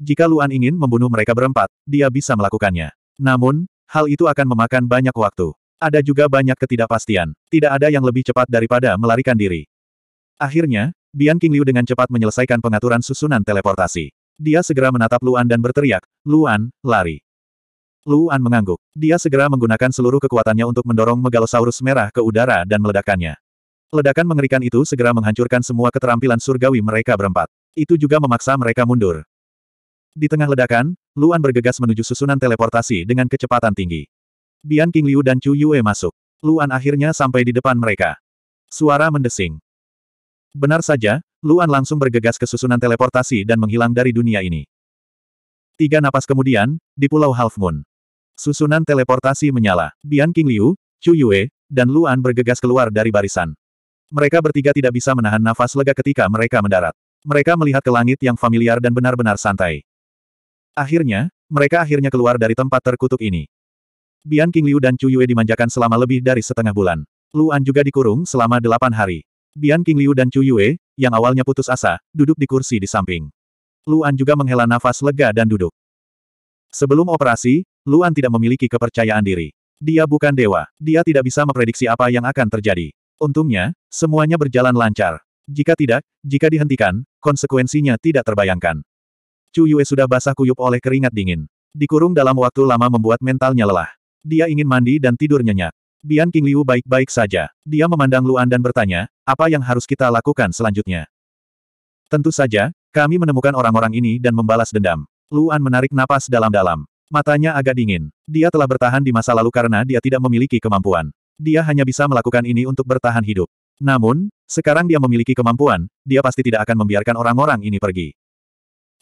Speaker 1: Jika Luan ingin membunuh mereka berempat, dia bisa melakukannya. Namun, hal itu akan memakan banyak waktu. Ada juga banyak ketidakpastian. Tidak ada yang lebih cepat daripada melarikan diri. Akhirnya, Bian Liu dengan cepat menyelesaikan pengaturan susunan teleportasi. Dia segera menatap Luan dan berteriak, Luan, lari. Luan mengangguk. Dia segera menggunakan seluruh kekuatannya untuk mendorong Megalosaurus merah ke udara dan meledakkannya. Ledakan mengerikan itu segera menghancurkan semua keterampilan surgawi mereka berempat. Itu juga memaksa mereka mundur. Di tengah ledakan, Luan bergegas menuju susunan teleportasi dengan kecepatan tinggi. Bian King Liu dan Chu Yue masuk. Luan akhirnya sampai di depan mereka. Suara mendesing. Benar saja, Luan langsung bergegas ke susunan teleportasi dan menghilang dari dunia ini. Tiga napas kemudian, di Pulau Half Moon. Susunan teleportasi menyala. Bian King Liu, Chu Yue, dan Luan bergegas keluar dari barisan. Mereka bertiga tidak bisa menahan nafas lega ketika mereka mendarat. Mereka melihat ke langit yang familiar dan benar-benar santai. Akhirnya, mereka akhirnya keluar dari tempat terkutuk ini. Bian King Liu dan Chu Yue dimanjakan selama lebih dari setengah bulan. Luan juga dikurung selama delapan hari. Bian King Liu dan Chu Yue, yang awalnya putus asa, duduk di kursi di samping. Luan juga menghela nafas lega dan duduk. Sebelum operasi, Luan tidak memiliki kepercayaan diri. Dia bukan dewa, dia tidak bisa memprediksi apa yang akan terjadi. Untungnya, semuanya berjalan lancar. Jika tidak, jika dihentikan, konsekuensinya tidak terbayangkan. Chu Yue sudah basah kuyup oleh keringat dingin. Dikurung dalam waktu lama membuat mentalnya lelah. Dia ingin mandi dan tidur nyenyak. Bian King Liu baik-baik saja. Dia memandang Luan dan bertanya, apa yang harus kita lakukan selanjutnya? Tentu saja, kami menemukan orang-orang ini dan membalas dendam. Luan menarik napas dalam-dalam. Matanya agak dingin. Dia telah bertahan di masa lalu karena dia tidak memiliki kemampuan. Dia hanya bisa melakukan ini untuk bertahan hidup. Namun, sekarang dia memiliki kemampuan, dia pasti tidak akan membiarkan orang-orang ini pergi.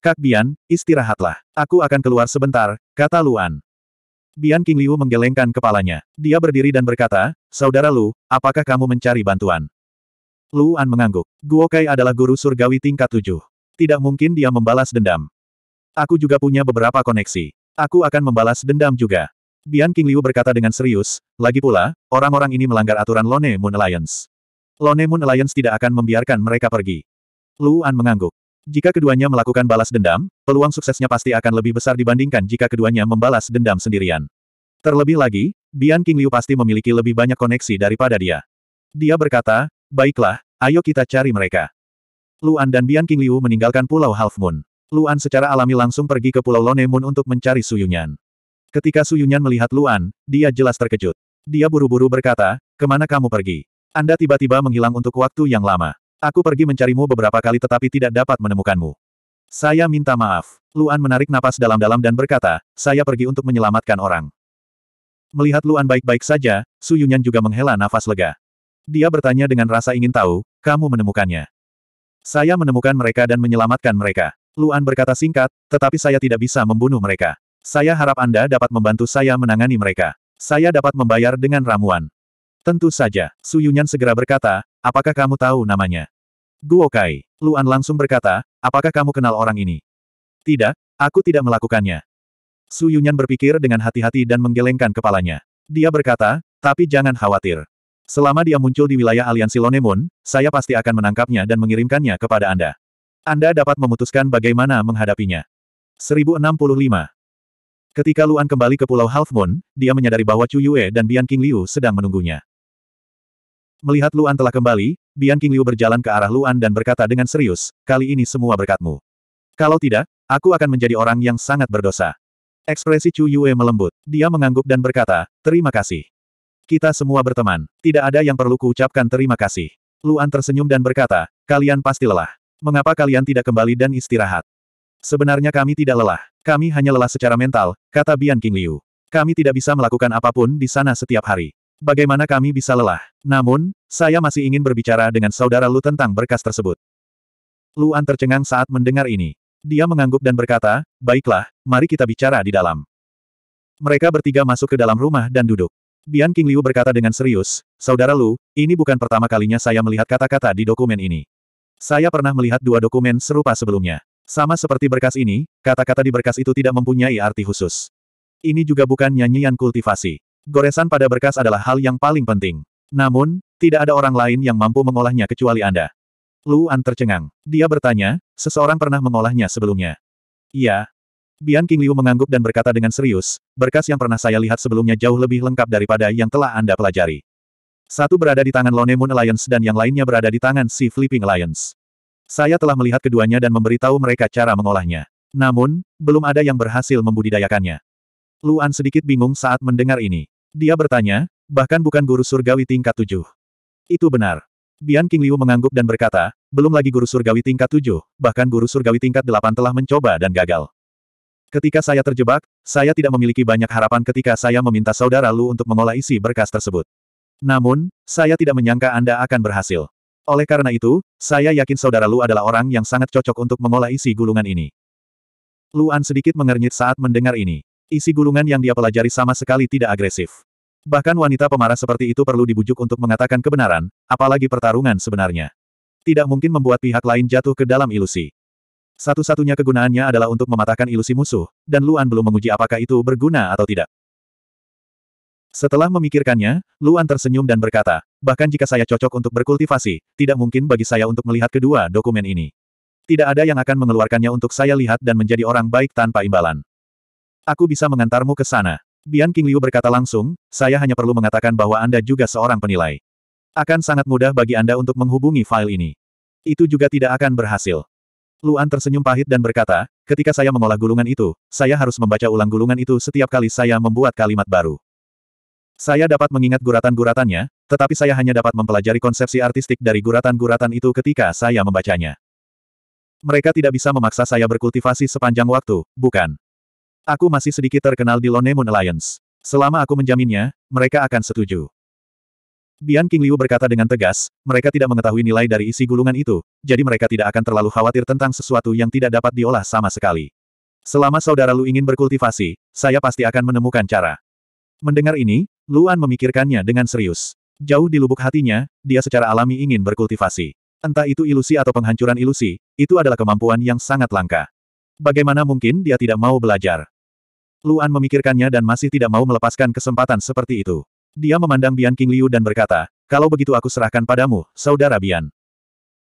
Speaker 1: Kak Bian, istirahatlah. Aku akan keluar sebentar, kata Luan. Bian King Liu menggelengkan kepalanya. Dia berdiri dan berkata, Saudara Lu, apakah kamu mencari bantuan? Luan mengangguk. Guo Kai adalah guru surgawi tingkat tujuh. Tidak mungkin dia membalas dendam. Aku juga punya beberapa koneksi. Aku akan membalas dendam juga. Bian King Liu berkata dengan serius, lagi pula, orang-orang ini melanggar aturan Lone Moon Alliance. Lone Moon Alliance tidak akan membiarkan mereka pergi. Luan mengangguk. Jika keduanya melakukan balas dendam, peluang suksesnya pasti akan lebih besar dibandingkan jika keduanya membalas dendam sendirian. Terlebih lagi, Bian King Liu pasti memiliki lebih banyak koneksi daripada dia. Dia berkata, baiklah, ayo kita cari mereka. Luan dan Bian King Liu meninggalkan Pulau Half Moon. Luan secara alami langsung pergi ke Pulau Lone Moon untuk mencari Su Yunyan. Ketika Su Yunyan melihat Luan, dia jelas terkejut. Dia buru-buru berkata, kemana kamu pergi? Anda tiba-tiba menghilang untuk waktu yang lama. Aku pergi mencarimu beberapa kali tetapi tidak dapat menemukanmu. Saya minta maaf. Luan menarik napas dalam-dalam dan berkata, saya pergi untuk menyelamatkan orang. Melihat Luan baik-baik saja, Su Yunyan juga menghela nafas lega. Dia bertanya dengan rasa ingin tahu, kamu menemukannya. Saya menemukan mereka dan menyelamatkan mereka. Luan berkata singkat, tetapi saya tidak bisa membunuh mereka. Saya harap Anda dapat membantu saya menangani mereka. Saya dapat membayar dengan ramuan. Tentu saja, Su Yunyan segera berkata, apakah kamu tahu namanya? Guokai. Luan langsung berkata, apakah kamu kenal orang ini? Tidak, aku tidak melakukannya. Su Yunyan berpikir dengan hati-hati dan menggelengkan kepalanya. Dia berkata, tapi jangan khawatir. Selama dia muncul di wilayah aliansi Lonemun, saya pasti akan menangkapnya dan mengirimkannya kepada Anda. Anda dapat memutuskan bagaimana menghadapinya. 1065 Ketika Luan kembali ke Pulau Half Moon, dia menyadari bahwa Chu Yue dan Bian King Liu sedang menunggunya. Melihat Luan telah kembali, Bian King Liu berjalan ke arah Luan dan berkata dengan serius, kali ini semua berkatmu. Kalau tidak, aku akan menjadi orang yang sangat berdosa. Ekspresi Chu Yue melembut. Dia mengangguk dan berkata, terima kasih. Kita semua berteman. Tidak ada yang perlu kuucapkan terima kasih. Luan tersenyum dan berkata, kalian pasti lelah. Mengapa kalian tidak kembali dan istirahat? Sebenarnya kami tidak lelah. Kami hanya lelah secara mental, kata Bian King Liu. Kami tidak bisa melakukan apapun di sana setiap hari. Bagaimana kami bisa lelah? Namun, saya masih ingin berbicara dengan saudara Lu tentang berkas tersebut. Luan tercengang saat mendengar ini. Dia mengangguk dan berkata, baiklah, mari kita bicara di dalam. Mereka bertiga masuk ke dalam rumah dan duduk. Bian King Liu berkata dengan serius, Saudara Lu, ini bukan pertama kalinya saya melihat kata-kata di dokumen ini. Saya pernah melihat dua dokumen serupa sebelumnya. Sama seperti berkas ini, kata-kata di berkas itu tidak mempunyai arti khusus. Ini juga bukan nyanyian kultivasi. Goresan pada berkas adalah hal yang paling penting. Namun, tidak ada orang lain yang mampu mengolahnya kecuali Anda. Luan tercengang. Dia bertanya, seseorang pernah mengolahnya sebelumnya? Iya. Bian King Liu mengangguk dan berkata dengan serius, berkas yang pernah saya lihat sebelumnya jauh lebih lengkap daripada yang telah Anda pelajari. Satu berada di tangan Lone Moon Alliance dan yang lainnya berada di tangan Sea Flipping Alliance. Saya telah melihat keduanya dan memberitahu mereka cara mengolahnya. Namun, belum ada yang berhasil membudidayakannya. Luan sedikit bingung saat mendengar ini. Dia bertanya, bahkan bukan guru surgawi tingkat tujuh. Itu benar. Bian King Liu mengangguk dan berkata, belum lagi guru surgawi tingkat tujuh, bahkan guru surgawi tingkat delapan telah mencoba dan gagal. Ketika saya terjebak, saya tidak memiliki banyak harapan ketika saya meminta saudara Lu untuk mengolah isi berkas tersebut. Namun, saya tidak menyangka Anda akan berhasil. Oleh karena itu, saya yakin saudara Lu adalah orang yang sangat cocok untuk mengolah isi gulungan ini. Luan sedikit mengernyit saat mendengar ini. Isi gulungan yang dia pelajari sama sekali tidak agresif. Bahkan wanita pemarah seperti itu perlu dibujuk untuk mengatakan kebenaran, apalagi pertarungan sebenarnya. Tidak mungkin membuat pihak lain jatuh ke dalam ilusi. Satu-satunya kegunaannya adalah untuk mematahkan ilusi musuh, dan Luan belum menguji apakah itu berguna atau tidak. Setelah memikirkannya, Luan tersenyum dan berkata, bahkan jika saya cocok untuk berkultivasi, tidak mungkin bagi saya untuk melihat kedua dokumen ini. Tidak ada yang akan mengeluarkannya untuk saya lihat dan menjadi orang baik tanpa imbalan. Aku bisa mengantarmu ke sana. Bian King Liu berkata langsung, saya hanya perlu mengatakan bahwa Anda juga seorang penilai. Akan sangat mudah bagi Anda untuk menghubungi file ini. Itu juga tidak akan berhasil. Luan tersenyum pahit dan berkata, ketika saya mengolah gulungan itu, saya harus membaca ulang gulungan itu setiap kali saya membuat kalimat baru. Saya dapat mengingat guratan-guratannya, tetapi saya hanya dapat mempelajari konsepsi artistik dari guratan-guratan itu ketika saya membacanya. Mereka tidak bisa memaksa saya berkultivasi sepanjang waktu, bukan? Aku masih sedikit terkenal di Lone Moon Alliance. Selama aku menjaminnya, mereka akan setuju. Bian King Liu berkata dengan tegas, mereka tidak mengetahui nilai dari isi gulungan itu, jadi mereka tidak akan terlalu khawatir tentang sesuatu yang tidak dapat diolah sama sekali. Selama saudara Lu ingin berkultivasi, saya pasti akan menemukan cara. Mendengar ini, Luan memikirkannya dengan serius. Jauh di lubuk hatinya, dia secara alami ingin berkultivasi. Entah itu ilusi atau penghancuran ilusi, itu adalah kemampuan yang sangat langka. Bagaimana mungkin dia tidak mau belajar? Luan memikirkannya dan masih tidak mau melepaskan kesempatan seperti itu. Dia memandang Bian King Liu dan berkata, kalau begitu aku serahkan padamu, saudara Bian.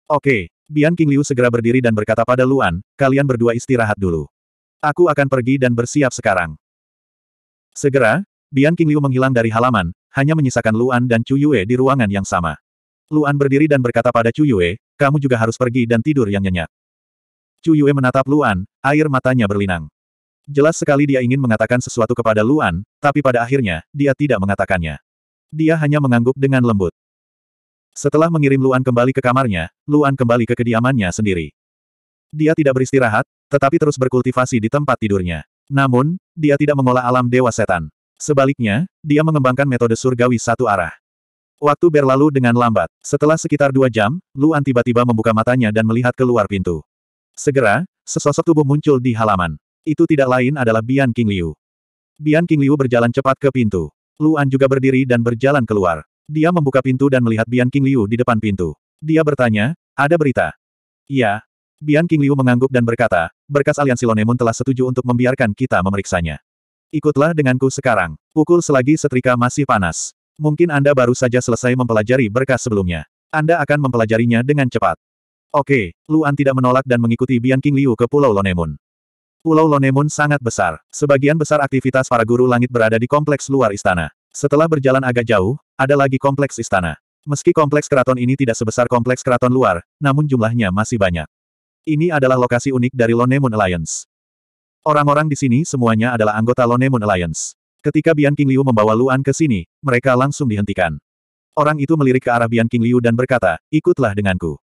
Speaker 1: Oke, Bian King Liu segera berdiri dan berkata pada Luan, kalian berdua istirahat dulu. Aku akan pergi dan bersiap sekarang. Segera, Bian King Liu menghilang dari halaman, hanya menyisakan Luan dan Chu Yue di ruangan yang sama. Luan berdiri dan berkata pada Chu Yue, kamu juga harus pergi dan tidur yang nyenyak. Chu Yue menatap Luan, air matanya berlinang. Jelas sekali dia ingin mengatakan sesuatu kepada Luan, tapi pada akhirnya, dia tidak mengatakannya. Dia hanya mengangguk dengan lembut. Setelah mengirim Luan kembali ke kamarnya, Luan kembali ke kediamannya sendiri. Dia tidak beristirahat, tetapi terus berkultivasi di tempat tidurnya. Namun, dia tidak mengolah alam dewa setan. Sebaliknya, dia mengembangkan metode surgawi satu arah. Waktu berlalu dengan lambat. Setelah sekitar dua jam, Luan tiba-tiba membuka matanya dan melihat keluar pintu. Segera, sesosok tubuh muncul di halaman. Itu tidak lain adalah Bian King Liu. Bian King Liu berjalan cepat ke pintu. Luan juga berdiri dan berjalan keluar. Dia membuka pintu dan melihat Bian King Liu di depan pintu. Dia bertanya, ada berita? Iya. Bian King Liu mengangguk dan berkata, berkas aliansi Lonemun telah setuju untuk membiarkan kita memeriksanya. Ikutlah denganku sekarang. Pukul selagi setrika masih panas. Mungkin Anda baru saja selesai mempelajari berkas sebelumnya. Anda akan mempelajarinya dengan cepat. Oke, Luan tidak menolak dan mengikuti Bian King Liu ke Pulau Lonemun. Pulau Lonemon sangat besar. Sebagian besar aktivitas para guru langit berada di kompleks luar istana. Setelah berjalan agak jauh, ada lagi kompleks istana. Meski kompleks keraton ini tidak sebesar kompleks keraton luar, namun jumlahnya masih banyak. Ini adalah lokasi unik dari Lonemon Alliance. Orang-orang di sini semuanya adalah anggota Lonemon Alliance. Ketika Bian King Liu membawa Luan ke sini, mereka langsung dihentikan. Orang itu melirik ke arah Bian King Liu dan berkata, ikutlah denganku.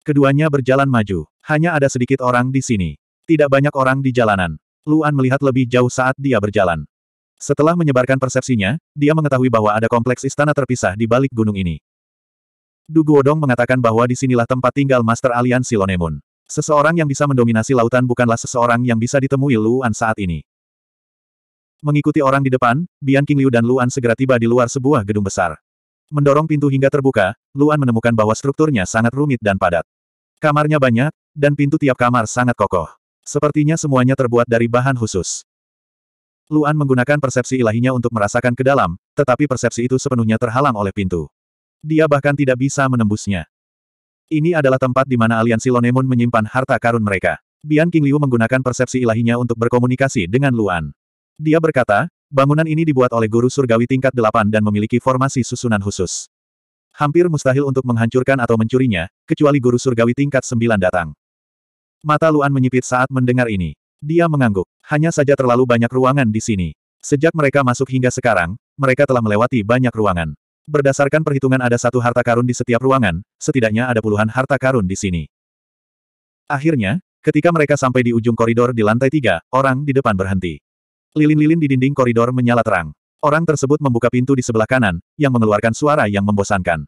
Speaker 1: Keduanya berjalan maju. Hanya ada sedikit orang di sini. Tidak banyak orang di jalanan. Luan melihat lebih jauh saat dia berjalan. Setelah menyebarkan persepsinya, dia mengetahui bahwa ada kompleks istana terpisah di balik gunung ini. Duguodong mengatakan bahwa disinilah tempat tinggal Master Aliansi Lonemun. Seseorang yang bisa mendominasi lautan bukanlah seseorang yang bisa ditemui Luan saat ini. Mengikuti orang di depan, Bian Qingliu dan Luan segera tiba di luar sebuah gedung besar. Mendorong pintu hingga terbuka, Luan menemukan bahwa strukturnya sangat rumit dan padat. Kamarnya banyak, dan pintu tiap kamar sangat kokoh. Sepertinya semuanya terbuat dari bahan khusus. Luan menggunakan persepsi ilahinya untuk merasakan ke dalam, tetapi persepsi itu sepenuhnya terhalang oleh pintu. Dia bahkan tidak bisa menembusnya. Ini adalah tempat di mana aliansi Lonemon menyimpan harta karun mereka. Bian King Liu menggunakan persepsi ilahinya untuk berkomunikasi dengan Luan. Dia berkata, bangunan ini dibuat oleh guru surgawi tingkat 8 dan memiliki formasi susunan khusus. Hampir mustahil untuk menghancurkan atau mencurinya, kecuali guru surgawi tingkat 9 datang. Mata Luan menyipit saat mendengar ini. Dia mengangguk. Hanya saja terlalu banyak ruangan di sini. Sejak mereka masuk hingga sekarang, mereka telah melewati banyak ruangan. Berdasarkan perhitungan ada satu harta karun di setiap ruangan, setidaknya ada puluhan harta karun di sini. Akhirnya, ketika mereka sampai di ujung koridor di lantai tiga, orang di depan berhenti. Lilin-lilin di dinding koridor menyala terang. Orang tersebut membuka pintu di sebelah kanan, yang mengeluarkan suara yang membosankan.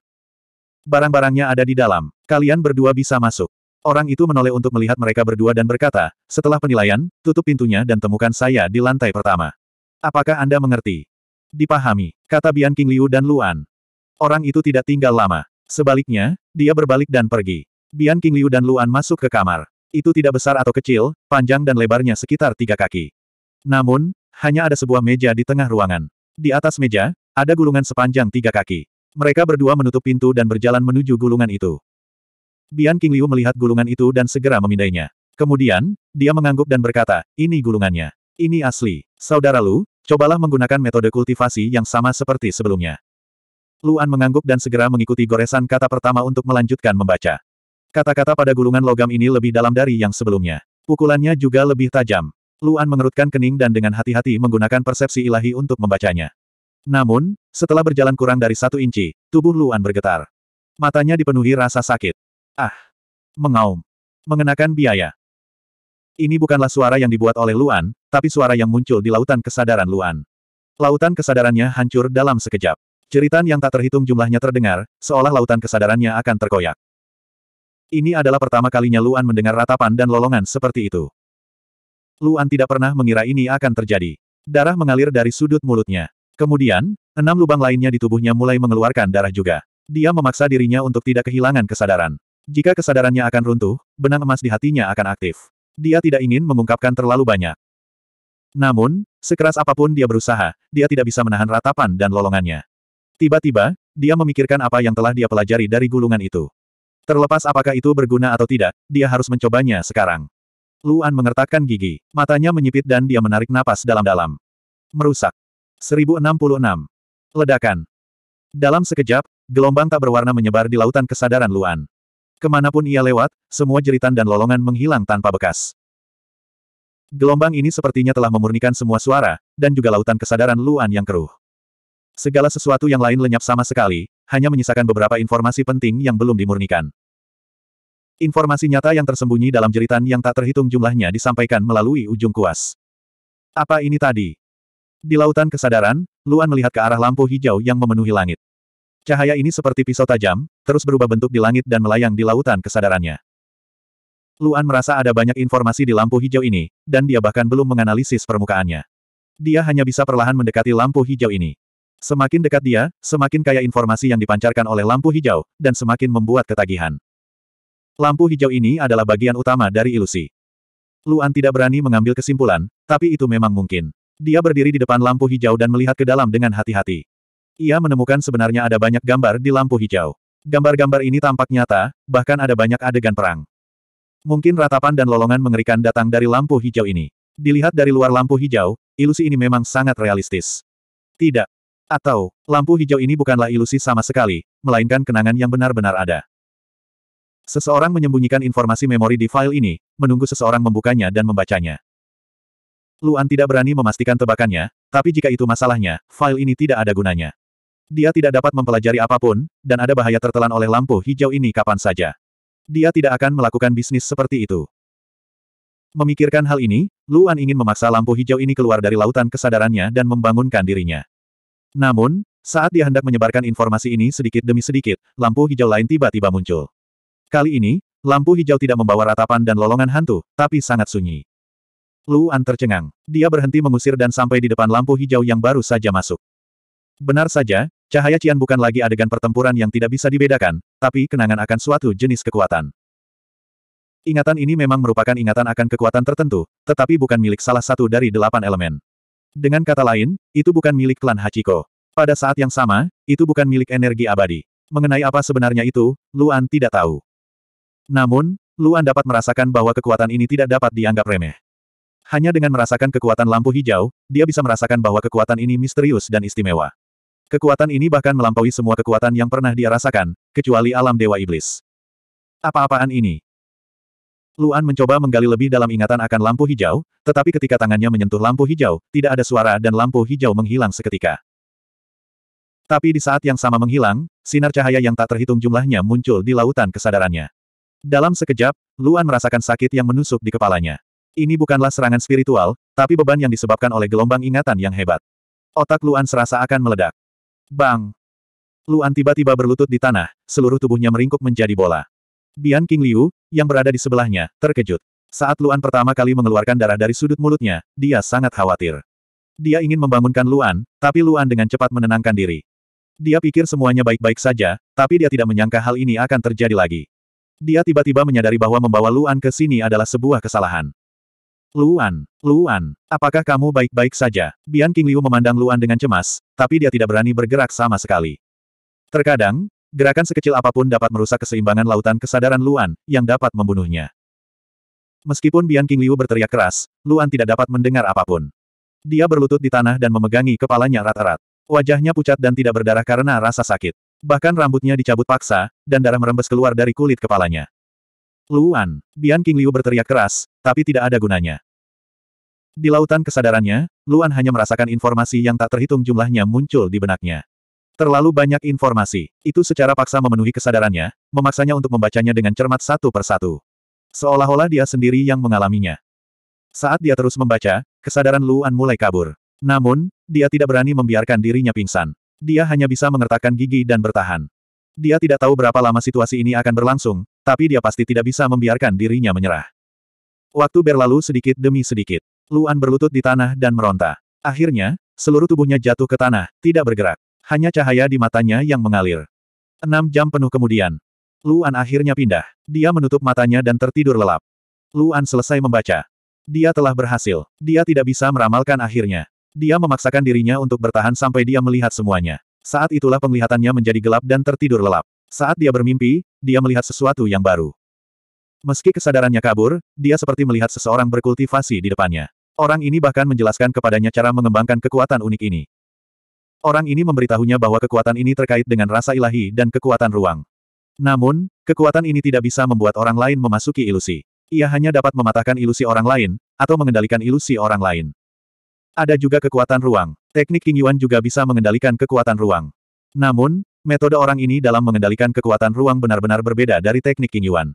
Speaker 1: Barang-barangnya ada di dalam, kalian berdua bisa masuk. Orang itu menoleh untuk melihat mereka berdua dan berkata, setelah penilaian, tutup pintunya dan temukan saya di lantai pertama. Apakah Anda mengerti? Dipahami, kata Bian King Liu dan Luan. Orang itu tidak tinggal lama. Sebaliknya, dia berbalik dan pergi. Bian King Liu dan Luan masuk ke kamar. Itu tidak besar atau kecil, panjang dan lebarnya sekitar tiga kaki. Namun, hanya ada sebuah meja di tengah ruangan. Di atas meja, ada gulungan sepanjang tiga kaki. Mereka berdua menutup pintu dan berjalan menuju gulungan itu. Bian King Liu melihat gulungan itu dan segera memindainya. Kemudian, dia mengangguk dan berkata, ini gulungannya. Ini asli. Saudara Lu, cobalah menggunakan metode kultivasi yang sama seperti sebelumnya. Luan mengangguk dan segera mengikuti goresan kata pertama untuk melanjutkan membaca. Kata-kata pada gulungan logam ini lebih dalam dari yang sebelumnya. Pukulannya juga lebih tajam. Luan mengerutkan kening dan dengan hati-hati menggunakan persepsi ilahi untuk membacanya. Namun, setelah berjalan kurang dari satu inci, tubuh Luan bergetar. Matanya dipenuhi rasa sakit. Ah! Mengaum. Mengenakan biaya. Ini bukanlah suara yang dibuat oleh Luan, tapi suara yang muncul di lautan kesadaran Luan. Lautan kesadarannya hancur dalam sekejap. Ceritan yang tak terhitung jumlahnya terdengar, seolah lautan kesadarannya akan terkoyak. Ini adalah pertama kalinya Luan mendengar ratapan dan lolongan seperti itu. Luan tidak pernah mengira ini akan terjadi. Darah mengalir dari sudut mulutnya. Kemudian, enam lubang lainnya di tubuhnya mulai mengeluarkan darah juga. Dia memaksa dirinya untuk tidak kehilangan kesadaran. Jika kesadarannya akan runtuh, benang emas di hatinya akan aktif. Dia tidak ingin mengungkapkan terlalu banyak. Namun, sekeras apapun dia berusaha, dia tidak bisa menahan ratapan dan lolongannya. Tiba-tiba, dia memikirkan apa yang telah dia pelajari dari gulungan itu. Terlepas apakah itu berguna atau tidak, dia harus mencobanya sekarang. Luan mengertakkan gigi, matanya menyipit dan dia menarik napas dalam-dalam. Merusak. 1066. Ledakan. Dalam sekejap, gelombang tak berwarna menyebar di lautan kesadaran Luan. Kemanapun ia lewat, semua jeritan dan lolongan menghilang tanpa bekas. Gelombang ini sepertinya telah memurnikan semua suara, dan juga lautan kesadaran Luan yang keruh. Segala sesuatu yang lain lenyap sama sekali, hanya menyisakan beberapa informasi penting yang belum dimurnikan. Informasi nyata yang tersembunyi dalam jeritan yang tak terhitung jumlahnya disampaikan melalui ujung kuas. Apa ini tadi? Di lautan kesadaran, Luan melihat ke arah lampu hijau yang memenuhi langit. Cahaya ini seperti pisau tajam, terus berubah bentuk di langit dan melayang di lautan kesadarannya. Luan merasa ada banyak informasi di lampu hijau ini, dan dia bahkan belum menganalisis permukaannya. Dia hanya bisa perlahan mendekati lampu hijau ini. Semakin dekat dia, semakin kaya informasi yang dipancarkan oleh lampu hijau, dan semakin membuat ketagihan. Lampu hijau ini adalah bagian utama dari ilusi. Luan tidak berani mengambil kesimpulan, tapi itu memang mungkin. Dia berdiri di depan lampu hijau dan melihat ke dalam dengan hati-hati. Ia menemukan sebenarnya ada banyak gambar di lampu hijau. Gambar-gambar ini tampak nyata, bahkan ada banyak adegan perang. Mungkin ratapan dan lolongan mengerikan datang dari lampu hijau ini. Dilihat dari luar lampu hijau, ilusi ini memang sangat realistis. Tidak. Atau, lampu hijau ini bukanlah ilusi sama sekali, melainkan kenangan yang benar-benar ada. Seseorang menyembunyikan informasi memori di file ini, menunggu seseorang membukanya dan membacanya. Luan tidak berani memastikan tebakannya, tapi jika itu masalahnya, file ini tidak ada gunanya. Dia tidak dapat mempelajari apapun, dan ada bahaya tertelan oleh lampu hijau ini kapan saja. Dia tidak akan melakukan bisnis seperti itu. Memikirkan hal ini, Luan ingin memaksa lampu hijau ini keluar dari lautan kesadarannya dan membangunkan dirinya. Namun, saat dia hendak menyebarkan informasi ini sedikit demi sedikit, lampu hijau lain tiba-tiba muncul. Kali ini, lampu hijau tidak membawa ratapan dan lolongan hantu, tapi sangat sunyi. Luan tercengang. Dia berhenti mengusir dan sampai di depan lampu hijau yang baru saja masuk. Benar saja, cahaya Cian bukan lagi adegan pertempuran yang tidak bisa dibedakan, tapi kenangan akan suatu jenis kekuatan. Ingatan ini memang merupakan ingatan akan kekuatan tertentu, tetapi bukan milik salah satu dari delapan elemen. Dengan kata lain, itu bukan milik klan Hachiko. Pada saat yang sama, itu bukan milik energi abadi. Mengenai apa sebenarnya itu, Luan tidak tahu. Namun, Luan dapat merasakan bahwa kekuatan ini tidak dapat dianggap remeh. Hanya dengan merasakan kekuatan lampu hijau, dia bisa merasakan bahwa kekuatan ini misterius dan istimewa. Kekuatan ini bahkan melampaui semua kekuatan yang pernah dia rasakan, kecuali alam Dewa Iblis. Apa-apaan ini? Luan mencoba menggali lebih dalam ingatan akan lampu hijau, tetapi ketika tangannya menyentuh lampu hijau, tidak ada suara dan lampu hijau menghilang seketika. Tapi di saat yang sama menghilang, sinar cahaya yang tak terhitung jumlahnya muncul di lautan kesadarannya. Dalam sekejap, Luan merasakan sakit yang menusuk di kepalanya. Ini bukanlah serangan spiritual, tapi beban yang disebabkan oleh gelombang ingatan yang hebat. Otak Luan serasa akan meledak. Bang! Luan tiba-tiba berlutut di tanah, seluruh tubuhnya meringkuk menjadi bola. Bian King Liu, yang berada di sebelahnya, terkejut. Saat Luan pertama kali mengeluarkan darah dari sudut mulutnya, dia sangat khawatir. Dia ingin membangunkan Luan, tapi Luan dengan cepat menenangkan diri. Dia pikir semuanya baik-baik saja, tapi dia tidak menyangka hal ini akan terjadi lagi. Dia tiba-tiba menyadari bahwa membawa Luan ke sini adalah sebuah kesalahan. Luan, Luan, apakah kamu baik-baik saja? Bian King Liu memandang Luan dengan cemas, tapi dia tidak berani bergerak sama sekali. Terkadang, gerakan sekecil apapun dapat merusak keseimbangan lautan kesadaran Luan, yang dapat membunuhnya. Meskipun Bian King Liu berteriak keras, Luan tidak dapat mendengar apapun. Dia berlutut di tanah dan memegangi kepalanya rat-rat. Wajahnya pucat dan tidak berdarah karena rasa sakit. Bahkan rambutnya dicabut paksa, dan darah merembes keluar dari kulit kepalanya. Luan, Bian King Liu berteriak keras, tapi tidak ada gunanya. Di lautan kesadarannya, Luan hanya merasakan informasi yang tak terhitung jumlahnya muncul di benaknya. Terlalu banyak informasi, itu secara paksa memenuhi kesadarannya, memaksanya untuk membacanya dengan cermat satu persatu. Seolah-olah dia sendiri yang mengalaminya. Saat dia terus membaca, kesadaran Luan mulai kabur. Namun, dia tidak berani membiarkan dirinya pingsan. Dia hanya bisa mengertakkan gigi dan bertahan. Dia tidak tahu berapa lama situasi ini akan berlangsung, tapi dia pasti tidak bisa membiarkan dirinya menyerah. Waktu berlalu sedikit demi sedikit. Luan berlutut di tanah dan meronta. Akhirnya, seluruh tubuhnya jatuh ke tanah, tidak bergerak. Hanya cahaya di matanya yang mengalir. Enam jam penuh kemudian, Luan akhirnya pindah. Dia menutup matanya dan tertidur lelap. Luan selesai membaca. Dia telah berhasil. Dia tidak bisa meramalkan akhirnya. Dia memaksakan dirinya untuk bertahan sampai dia melihat semuanya. Saat itulah penglihatannya menjadi gelap dan tertidur lelap. Saat dia bermimpi, dia melihat sesuatu yang baru. Meski kesadarannya kabur, dia seperti melihat seseorang berkultivasi di depannya. Orang ini bahkan menjelaskan kepadanya cara mengembangkan kekuatan unik ini. Orang ini memberitahunya bahwa kekuatan ini terkait dengan rasa ilahi dan kekuatan ruang. Namun, kekuatan ini tidak bisa membuat orang lain memasuki ilusi. Ia hanya dapat mematahkan ilusi orang lain, atau mengendalikan ilusi orang lain. Ada juga kekuatan ruang. Teknik King Yuan juga bisa mengendalikan kekuatan ruang. Namun, metode orang ini dalam mengendalikan kekuatan ruang benar-benar berbeda dari teknik King Yuan.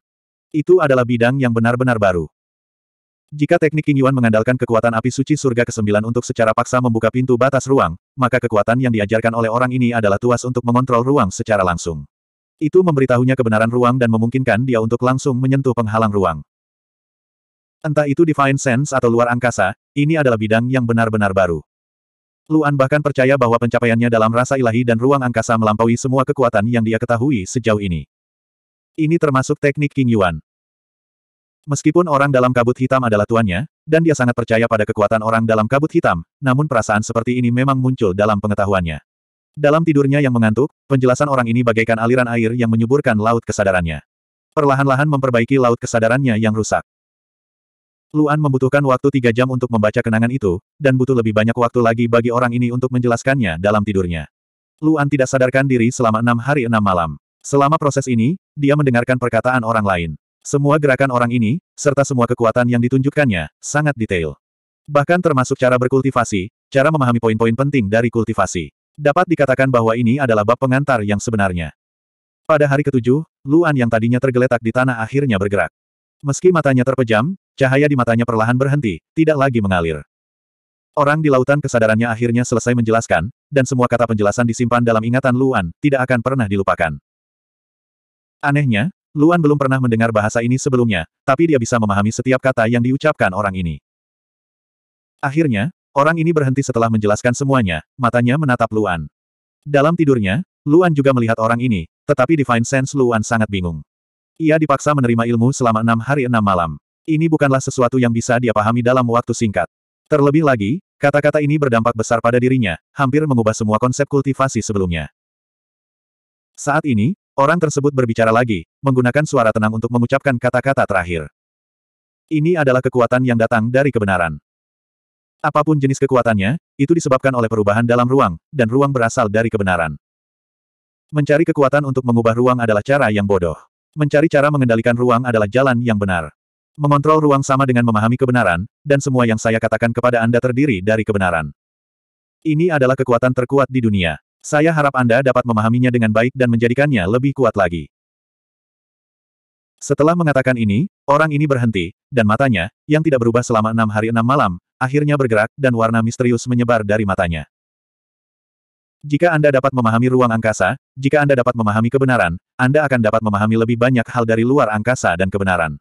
Speaker 1: Itu adalah bidang yang benar-benar baru. Jika teknik King Yuan mengandalkan kekuatan api suci surga ke-9 untuk secara paksa membuka pintu batas ruang, maka kekuatan yang diajarkan oleh orang ini adalah tuas untuk mengontrol ruang secara langsung. Itu memberitahunya kebenaran ruang dan memungkinkan dia untuk langsung menyentuh penghalang ruang. Entah itu Divine Sense atau luar angkasa, ini adalah bidang yang benar-benar baru. Luan bahkan percaya bahwa pencapaiannya dalam rasa ilahi dan ruang angkasa melampaui semua kekuatan yang dia ketahui sejauh ini. Ini termasuk teknik King Yuan. Meskipun orang dalam kabut hitam adalah tuannya, dan dia sangat percaya pada kekuatan orang dalam kabut hitam, namun perasaan seperti ini memang muncul dalam pengetahuannya. Dalam tidurnya yang mengantuk, penjelasan orang ini bagaikan aliran air yang menyuburkan laut kesadarannya. Perlahan-lahan memperbaiki laut kesadarannya yang rusak. Luan membutuhkan waktu tiga jam untuk membaca kenangan itu, dan butuh lebih banyak waktu lagi bagi orang ini untuk menjelaskannya dalam tidurnya. Luan tidak sadarkan diri selama enam hari enam malam. Selama proses ini, dia mendengarkan perkataan orang lain. Semua gerakan orang ini, serta semua kekuatan yang ditunjukkannya, sangat detail. Bahkan termasuk cara berkultivasi, cara memahami poin-poin penting dari kultivasi. Dapat dikatakan bahwa ini adalah bab pengantar yang sebenarnya. Pada hari ketujuh, Luan yang tadinya tergeletak di tanah akhirnya bergerak. Meski matanya terpejam, cahaya di matanya perlahan berhenti, tidak lagi mengalir. Orang di lautan kesadarannya akhirnya selesai menjelaskan, dan semua kata penjelasan disimpan dalam ingatan Luan, tidak akan pernah dilupakan. Anehnya, Luan belum pernah mendengar bahasa ini sebelumnya, tapi dia bisa memahami setiap kata yang diucapkan orang ini. Akhirnya, orang ini berhenti setelah menjelaskan semuanya, matanya menatap Luan. Dalam tidurnya, Luan juga melihat orang ini, tetapi Divine Sense Luan sangat bingung. Ia dipaksa menerima ilmu selama enam hari enam malam. Ini bukanlah sesuatu yang bisa dia pahami dalam waktu singkat. Terlebih lagi, kata-kata ini berdampak besar pada dirinya, hampir mengubah semua konsep kultivasi sebelumnya. Saat ini, orang tersebut berbicara lagi, menggunakan suara tenang untuk mengucapkan kata-kata terakhir. Ini adalah kekuatan yang datang dari kebenaran. Apapun jenis kekuatannya, itu disebabkan oleh perubahan dalam ruang, dan ruang berasal dari kebenaran. Mencari kekuatan untuk mengubah ruang adalah cara yang bodoh. Mencari cara mengendalikan ruang adalah jalan yang benar. Mengontrol ruang sama dengan memahami kebenaran, dan semua yang saya katakan kepada Anda terdiri dari kebenaran. Ini adalah kekuatan terkuat di dunia. Saya harap Anda dapat memahaminya dengan baik dan menjadikannya lebih kuat lagi. Setelah mengatakan ini, orang ini berhenti, dan matanya, yang tidak berubah selama enam hari enam malam, akhirnya bergerak, dan warna misterius menyebar dari matanya. Jika Anda dapat memahami ruang angkasa, jika Anda dapat memahami kebenaran, Anda akan dapat memahami lebih banyak hal dari luar angkasa dan kebenaran.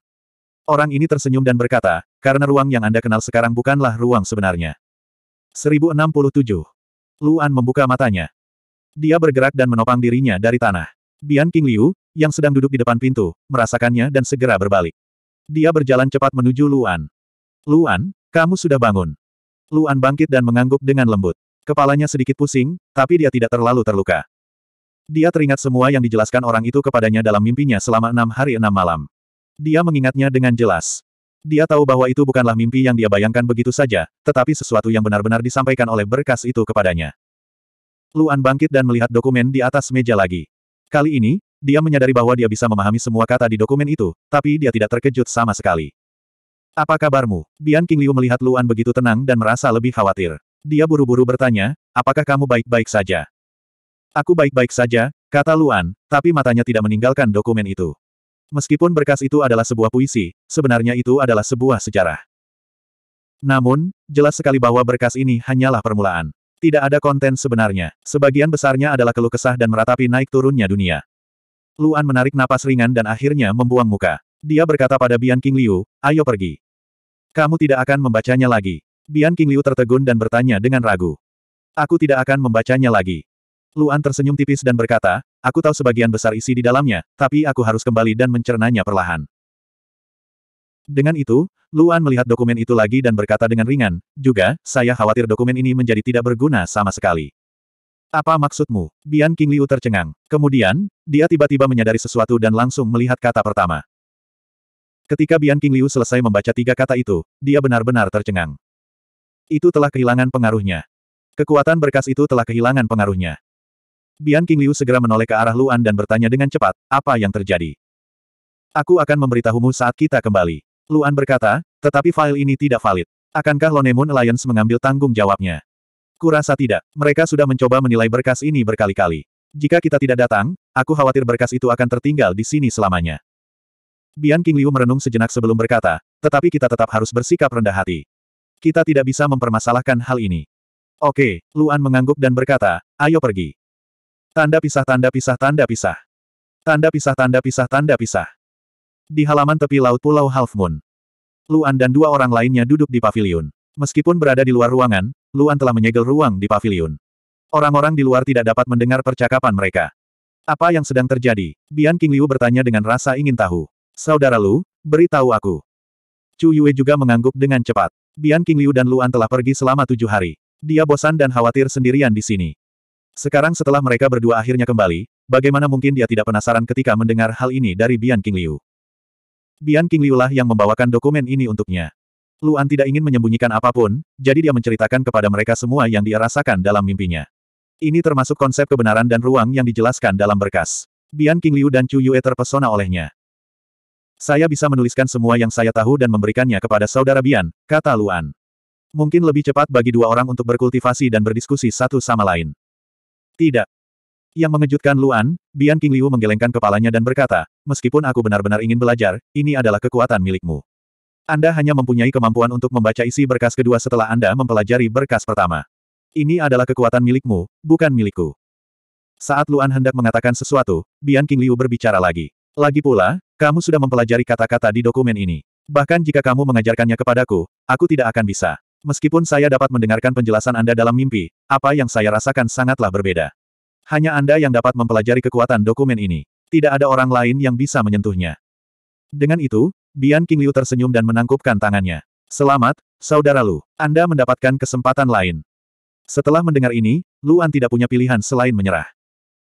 Speaker 1: Orang ini tersenyum dan berkata, karena ruang yang Anda kenal sekarang bukanlah ruang sebenarnya. 1067. Luan membuka matanya. Dia bergerak dan menopang dirinya dari tanah. Bian King Liu, yang sedang duduk di depan pintu, merasakannya dan segera berbalik. Dia berjalan cepat menuju Luan. Luan, kamu sudah bangun. Luan bangkit dan mengangguk dengan lembut. Kepalanya sedikit pusing, tapi dia tidak terlalu terluka. Dia teringat semua yang dijelaskan orang itu kepadanya dalam mimpinya selama enam hari enam malam. Dia mengingatnya dengan jelas. Dia tahu bahwa itu bukanlah mimpi yang dia bayangkan begitu saja, tetapi sesuatu yang benar-benar disampaikan oleh berkas itu kepadanya. Luan bangkit dan melihat dokumen di atas meja lagi. Kali ini, dia menyadari bahwa dia bisa memahami semua kata di dokumen itu, tapi dia tidak terkejut sama sekali. Apa kabarmu? Bian King Liu? melihat Luan begitu tenang dan merasa lebih khawatir. Dia buru-buru bertanya, apakah kamu baik-baik saja? Aku baik-baik saja, kata Luan, tapi matanya tidak meninggalkan dokumen itu. Meskipun berkas itu adalah sebuah puisi, sebenarnya itu adalah sebuah sejarah. Namun, jelas sekali bahwa berkas ini hanyalah permulaan. Tidak ada konten sebenarnya. Sebagian besarnya adalah keluh kesah dan meratapi naik turunnya dunia. Luan menarik napas ringan dan akhirnya membuang muka. Dia berkata pada Bian King Liu, ayo pergi. Kamu tidak akan membacanya lagi. Bian King Liu tertegun dan bertanya dengan ragu. Aku tidak akan membacanya lagi. Luan tersenyum tipis dan berkata, aku tahu sebagian besar isi di dalamnya, tapi aku harus kembali dan mencernanya perlahan. Dengan itu, Luan melihat dokumen itu lagi dan berkata dengan ringan, juga, saya khawatir dokumen ini menjadi tidak berguna sama sekali. Apa maksudmu? Bian King Liu tercengang. Kemudian, dia tiba-tiba menyadari sesuatu dan langsung melihat kata pertama. Ketika Bian King Liu selesai membaca tiga kata itu, dia benar-benar tercengang. Itu telah kehilangan pengaruhnya. Kekuatan berkas itu telah kehilangan pengaruhnya. Bian King Liu segera menoleh ke arah Luan dan bertanya dengan cepat, apa yang terjadi? Aku akan memberitahumu saat kita kembali. Luan berkata, tetapi file ini tidak valid. Akankah Lone Moon Alliance mengambil tanggung jawabnya? Kurasa tidak. Mereka sudah mencoba menilai berkas ini berkali-kali. Jika kita tidak datang, aku khawatir berkas itu akan tertinggal di sini selamanya. Bian King Liu merenung sejenak sebelum berkata, tetapi kita tetap harus bersikap rendah hati. Kita tidak bisa mempermasalahkan hal ini. Oke, Luan mengangguk dan berkata, ayo pergi. Tanda pisah tanda pisah tanda pisah. Tanda pisah tanda pisah tanda pisah. Di halaman tepi laut Pulau Half Moon. Luan dan dua orang lainnya duduk di pavilion. Meskipun berada di luar ruangan, Luan telah menyegel ruang di pavilion. Orang-orang di luar tidak dapat mendengar percakapan mereka. Apa yang sedang terjadi? Bian King Liu bertanya dengan rasa ingin tahu. Saudara Lu, beritahu aku. Chu Yue juga mengangguk dengan cepat. Bian Qingliu dan Luan telah pergi selama tujuh hari. Dia bosan dan khawatir sendirian di sini. Sekarang setelah mereka berdua akhirnya kembali, bagaimana mungkin dia tidak penasaran ketika mendengar hal ini dari Bian Qingliu. Bian Qingliu lah yang membawakan dokumen ini untuknya. Luan tidak ingin menyembunyikan apapun, jadi dia menceritakan kepada mereka semua yang dia rasakan dalam mimpinya. Ini termasuk konsep kebenaran dan ruang yang dijelaskan dalam berkas. Bian Qingliu dan Chu Yue terpesona olehnya. Saya bisa menuliskan semua yang saya tahu dan memberikannya kepada saudara Bian, kata Luan. Mungkin lebih cepat bagi dua orang untuk berkultivasi dan berdiskusi satu sama lain. Tidak. Yang mengejutkan Luan, Bian King Liu menggelengkan kepalanya dan berkata, meskipun aku benar-benar ingin belajar, ini adalah kekuatan milikmu. Anda hanya mempunyai kemampuan untuk membaca isi berkas kedua setelah Anda mempelajari berkas pertama. Ini adalah kekuatan milikmu, bukan milikku. Saat Luan hendak mengatakan sesuatu, Bian King Liu berbicara lagi. Lagi pula, kamu sudah mempelajari kata-kata di dokumen ini. Bahkan jika kamu mengajarkannya kepadaku, aku tidak akan bisa. Meskipun saya dapat mendengarkan penjelasan Anda dalam mimpi, apa yang saya rasakan sangatlah berbeda. Hanya Anda yang dapat mempelajari kekuatan dokumen ini. Tidak ada orang lain yang bisa menyentuhnya. Dengan itu, Bian King Liu tersenyum dan menangkupkan tangannya. Selamat, saudara Lu. Anda mendapatkan kesempatan lain. Setelah mendengar ini, Luan tidak punya pilihan selain menyerah.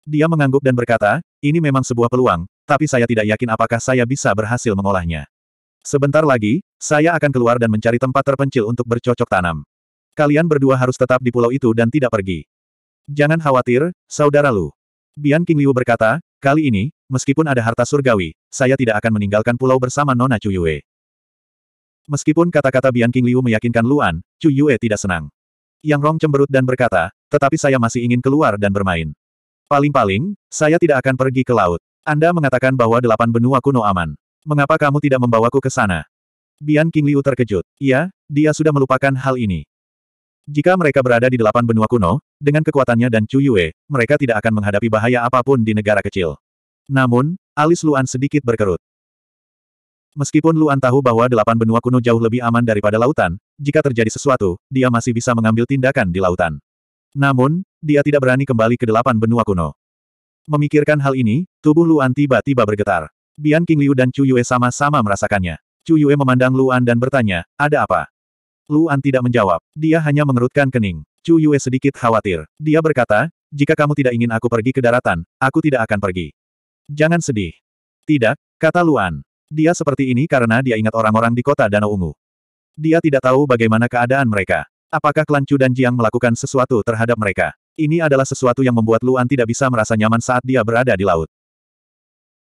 Speaker 1: Dia mengangguk dan berkata, ini memang sebuah peluang, tapi saya tidak yakin apakah saya bisa berhasil mengolahnya. Sebentar lagi, saya akan keluar dan mencari tempat terpencil untuk bercocok tanam. Kalian berdua harus tetap di pulau itu dan tidak pergi. Jangan khawatir, saudara Lu. Bian King Liu berkata, kali ini, meskipun ada harta surgawi, saya tidak akan meninggalkan pulau bersama Nona Yue. Meskipun kata-kata Bian King Liu meyakinkan Luan, Yue tidak senang. Yang Rong cemberut dan berkata, tetapi saya masih ingin keluar dan bermain. Paling-paling, saya tidak akan pergi ke laut. Anda mengatakan bahwa delapan benua kuno aman. Mengapa kamu tidak membawaku ke sana? Bian King Liu terkejut. Iya, dia sudah melupakan hal ini. Jika mereka berada di delapan benua kuno, dengan kekuatannya dan Chu Yue, mereka tidak akan menghadapi bahaya apapun di negara kecil. Namun, alis Luan sedikit berkerut. Meskipun Luan tahu bahwa delapan benua kuno jauh lebih aman daripada lautan, jika terjadi sesuatu, dia masih bisa mengambil tindakan di lautan. Namun, dia tidak berani kembali ke delapan benua kuno. Memikirkan hal ini, tubuh Luan tiba-tiba bergetar. Bian King Liu dan Chu Yue sama-sama merasakannya. Chu Yue memandang Luan dan bertanya, ada apa? Luan tidak menjawab, dia hanya mengerutkan kening. Chu Yue sedikit khawatir. Dia berkata, jika kamu tidak ingin aku pergi ke daratan, aku tidak akan pergi. Jangan sedih. Tidak, kata Luan. Dia seperti ini karena dia ingat orang-orang di kota Danau Ungu. Dia tidak tahu bagaimana keadaan mereka. Apakah klan Chu dan Jiang melakukan sesuatu terhadap mereka? Ini adalah sesuatu yang membuat Luan tidak bisa merasa nyaman saat dia berada di laut.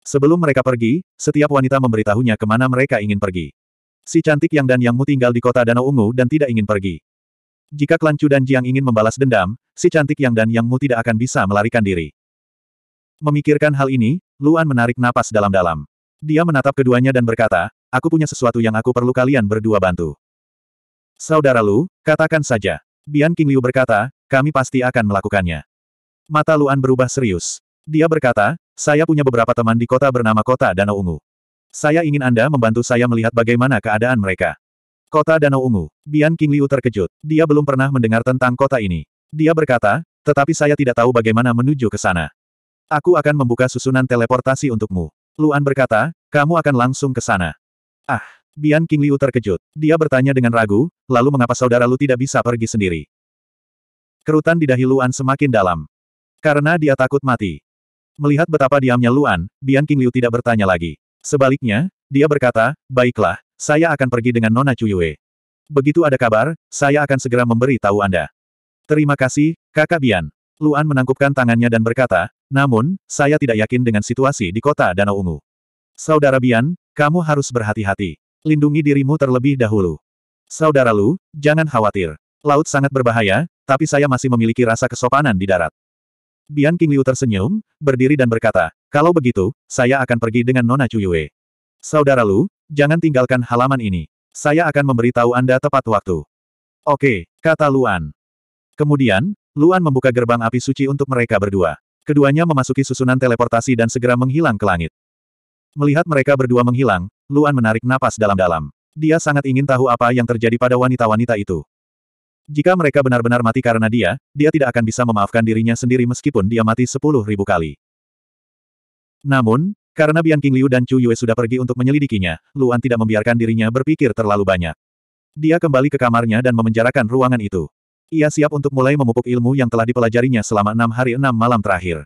Speaker 1: Sebelum mereka pergi, setiap wanita memberitahunya kemana mereka ingin pergi. Si cantik yang dan yangmu tinggal di kota Danau Ungu dan tidak ingin pergi. Jika klan Chu dan Jiang ingin membalas dendam, si cantik yang dan yangmu tidak akan bisa melarikan diri. Memikirkan hal ini, Luan menarik napas dalam-dalam. Dia menatap keduanya dan berkata, aku punya sesuatu yang aku perlu kalian berdua bantu. Saudara Lu, katakan saja. Bian King Liu berkata, kami pasti akan melakukannya. Mata Luan berubah serius. Dia berkata, saya punya beberapa teman di kota bernama Kota Danau Ungu. Saya ingin Anda membantu saya melihat bagaimana keadaan mereka. Kota Danau Ungu. Bian King Liu terkejut. Dia belum pernah mendengar tentang kota ini. Dia berkata, tetapi saya tidak tahu bagaimana menuju ke sana. Aku akan membuka susunan teleportasi untukmu. Luan berkata, kamu akan langsung ke sana. Ah, Bian King Liu terkejut. Dia bertanya dengan ragu, lalu mengapa saudara Lu tidak bisa pergi sendiri? Kerutan di dahi Luan semakin dalam. Karena dia takut mati. Melihat betapa diamnya Luan, Bian King Liu tidak bertanya lagi. Sebaliknya, dia berkata, baiklah, saya akan pergi dengan Nona Cuyue. Begitu ada kabar, saya akan segera memberi tahu Anda. Terima kasih, kakak Bian. Luan menangkupkan tangannya dan berkata, namun, saya tidak yakin dengan situasi di kota Danau Ungu. Saudara Bian, kamu harus berhati-hati. Lindungi dirimu terlebih dahulu. Saudara Lu, jangan khawatir. Laut sangat berbahaya, tapi saya masih memiliki rasa kesopanan di darat. Bian King Liu tersenyum, berdiri dan berkata, kalau begitu, saya akan pergi dengan Nona Cuyue. Saudara Lu, jangan tinggalkan halaman ini. Saya akan memberitahu Anda tepat waktu. Oke, kata Luan. Kemudian, Luan membuka gerbang api suci untuk mereka berdua. Keduanya memasuki susunan teleportasi dan segera menghilang ke langit. Melihat mereka berdua menghilang, Luan menarik napas dalam-dalam. Dia sangat ingin tahu apa yang terjadi pada wanita-wanita itu. Jika mereka benar-benar mati karena dia, dia tidak akan bisa memaafkan dirinya sendiri meskipun dia mati sepuluh ribu kali. Namun, karena Bian King Liu dan Chu Yue sudah pergi untuk menyelidikinya, Luan tidak membiarkan dirinya berpikir terlalu banyak. Dia kembali ke kamarnya dan memenjarakan ruangan itu. Ia siap untuk mulai memupuk ilmu yang telah dipelajarinya selama enam hari enam malam terakhir.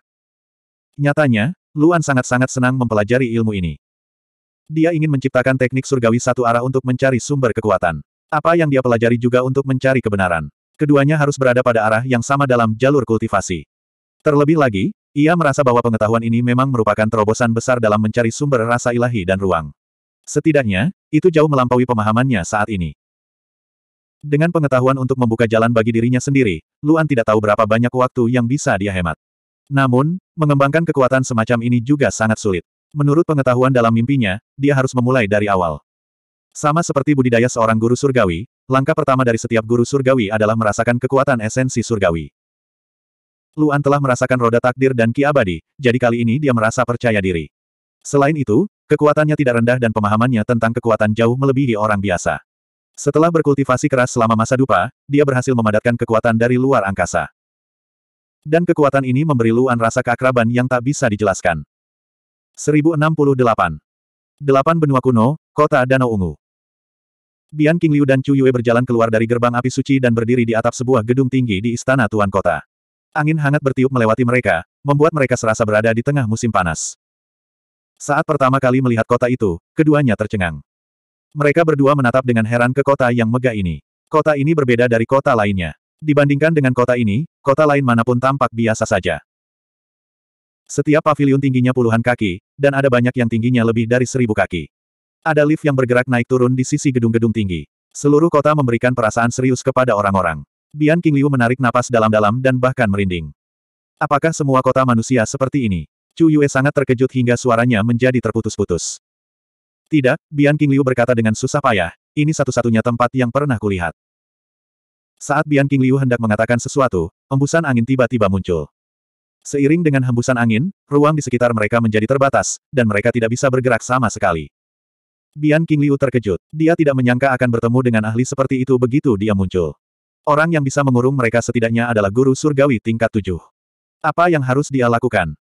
Speaker 1: Nyatanya, Luan sangat-sangat senang mempelajari ilmu ini. Dia ingin menciptakan teknik surgawi satu arah untuk mencari sumber kekuatan. Apa yang dia pelajari juga untuk mencari kebenaran. Keduanya harus berada pada arah yang sama dalam jalur kultivasi. Terlebih lagi, ia merasa bahwa pengetahuan ini memang merupakan terobosan besar dalam mencari sumber rasa ilahi dan ruang. Setidaknya, itu jauh melampaui pemahamannya saat ini. Dengan pengetahuan untuk membuka jalan bagi dirinya sendiri, Luan tidak tahu berapa banyak waktu yang bisa dia hemat. Namun, mengembangkan kekuatan semacam ini juga sangat sulit. Menurut pengetahuan dalam mimpinya, dia harus memulai dari awal. Sama seperti budidaya seorang guru surgawi, langkah pertama dari setiap guru surgawi adalah merasakan kekuatan esensi surgawi. Luan telah merasakan roda takdir dan ki abadi, jadi kali ini dia merasa percaya diri. Selain itu, kekuatannya tidak rendah dan pemahamannya tentang kekuatan jauh melebihi orang biasa. Setelah berkultivasi keras selama masa dupa, dia berhasil memadatkan kekuatan dari luar angkasa. Dan kekuatan ini memberi Luan rasa keakraban yang tak bisa dijelaskan. 1068. Delapan benua kuno, kota Danau Ungu. Bian King Liu dan Chu Yue berjalan keluar dari gerbang api suci dan berdiri di atap sebuah gedung tinggi di istana tuan kota. Angin hangat bertiup melewati mereka, membuat mereka serasa berada di tengah musim panas. Saat pertama kali melihat kota itu, keduanya tercengang. Mereka berdua menatap dengan heran ke kota yang megah ini. Kota ini berbeda dari kota lainnya. Dibandingkan dengan kota ini, kota lain manapun tampak biasa saja. Setiap paviliun tingginya puluhan kaki, dan ada banyak yang tingginya lebih dari seribu kaki. Ada lift yang bergerak naik turun di sisi gedung-gedung tinggi. Seluruh kota memberikan perasaan serius kepada orang-orang. Bian King Liu menarik napas dalam-dalam dan bahkan merinding. Apakah semua kota manusia seperti ini? Chu Yue sangat terkejut hingga suaranya menjadi terputus-putus. Tidak, Bian King Liu berkata dengan susah payah, ini satu-satunya tempat yang pernah kulihat. Saat Bian King Liu hendak mengatakan sesuatu, hembusan angin tiba-tiba muncul. Seiring dengan hembusan angin, ruang di sekitar mereka menjadi terbatas, dan mereka tidak bisa bergerak sama sekali. Bian King Liu terkejut. Dia tidak menyangka akan bertemu dengan ahli seperti itu begitu dia muncul. Orang yang bisa mengurung mereka setidaknya adalah guru surgawi tingkat tujuh. Apa yang harus dia lakukan?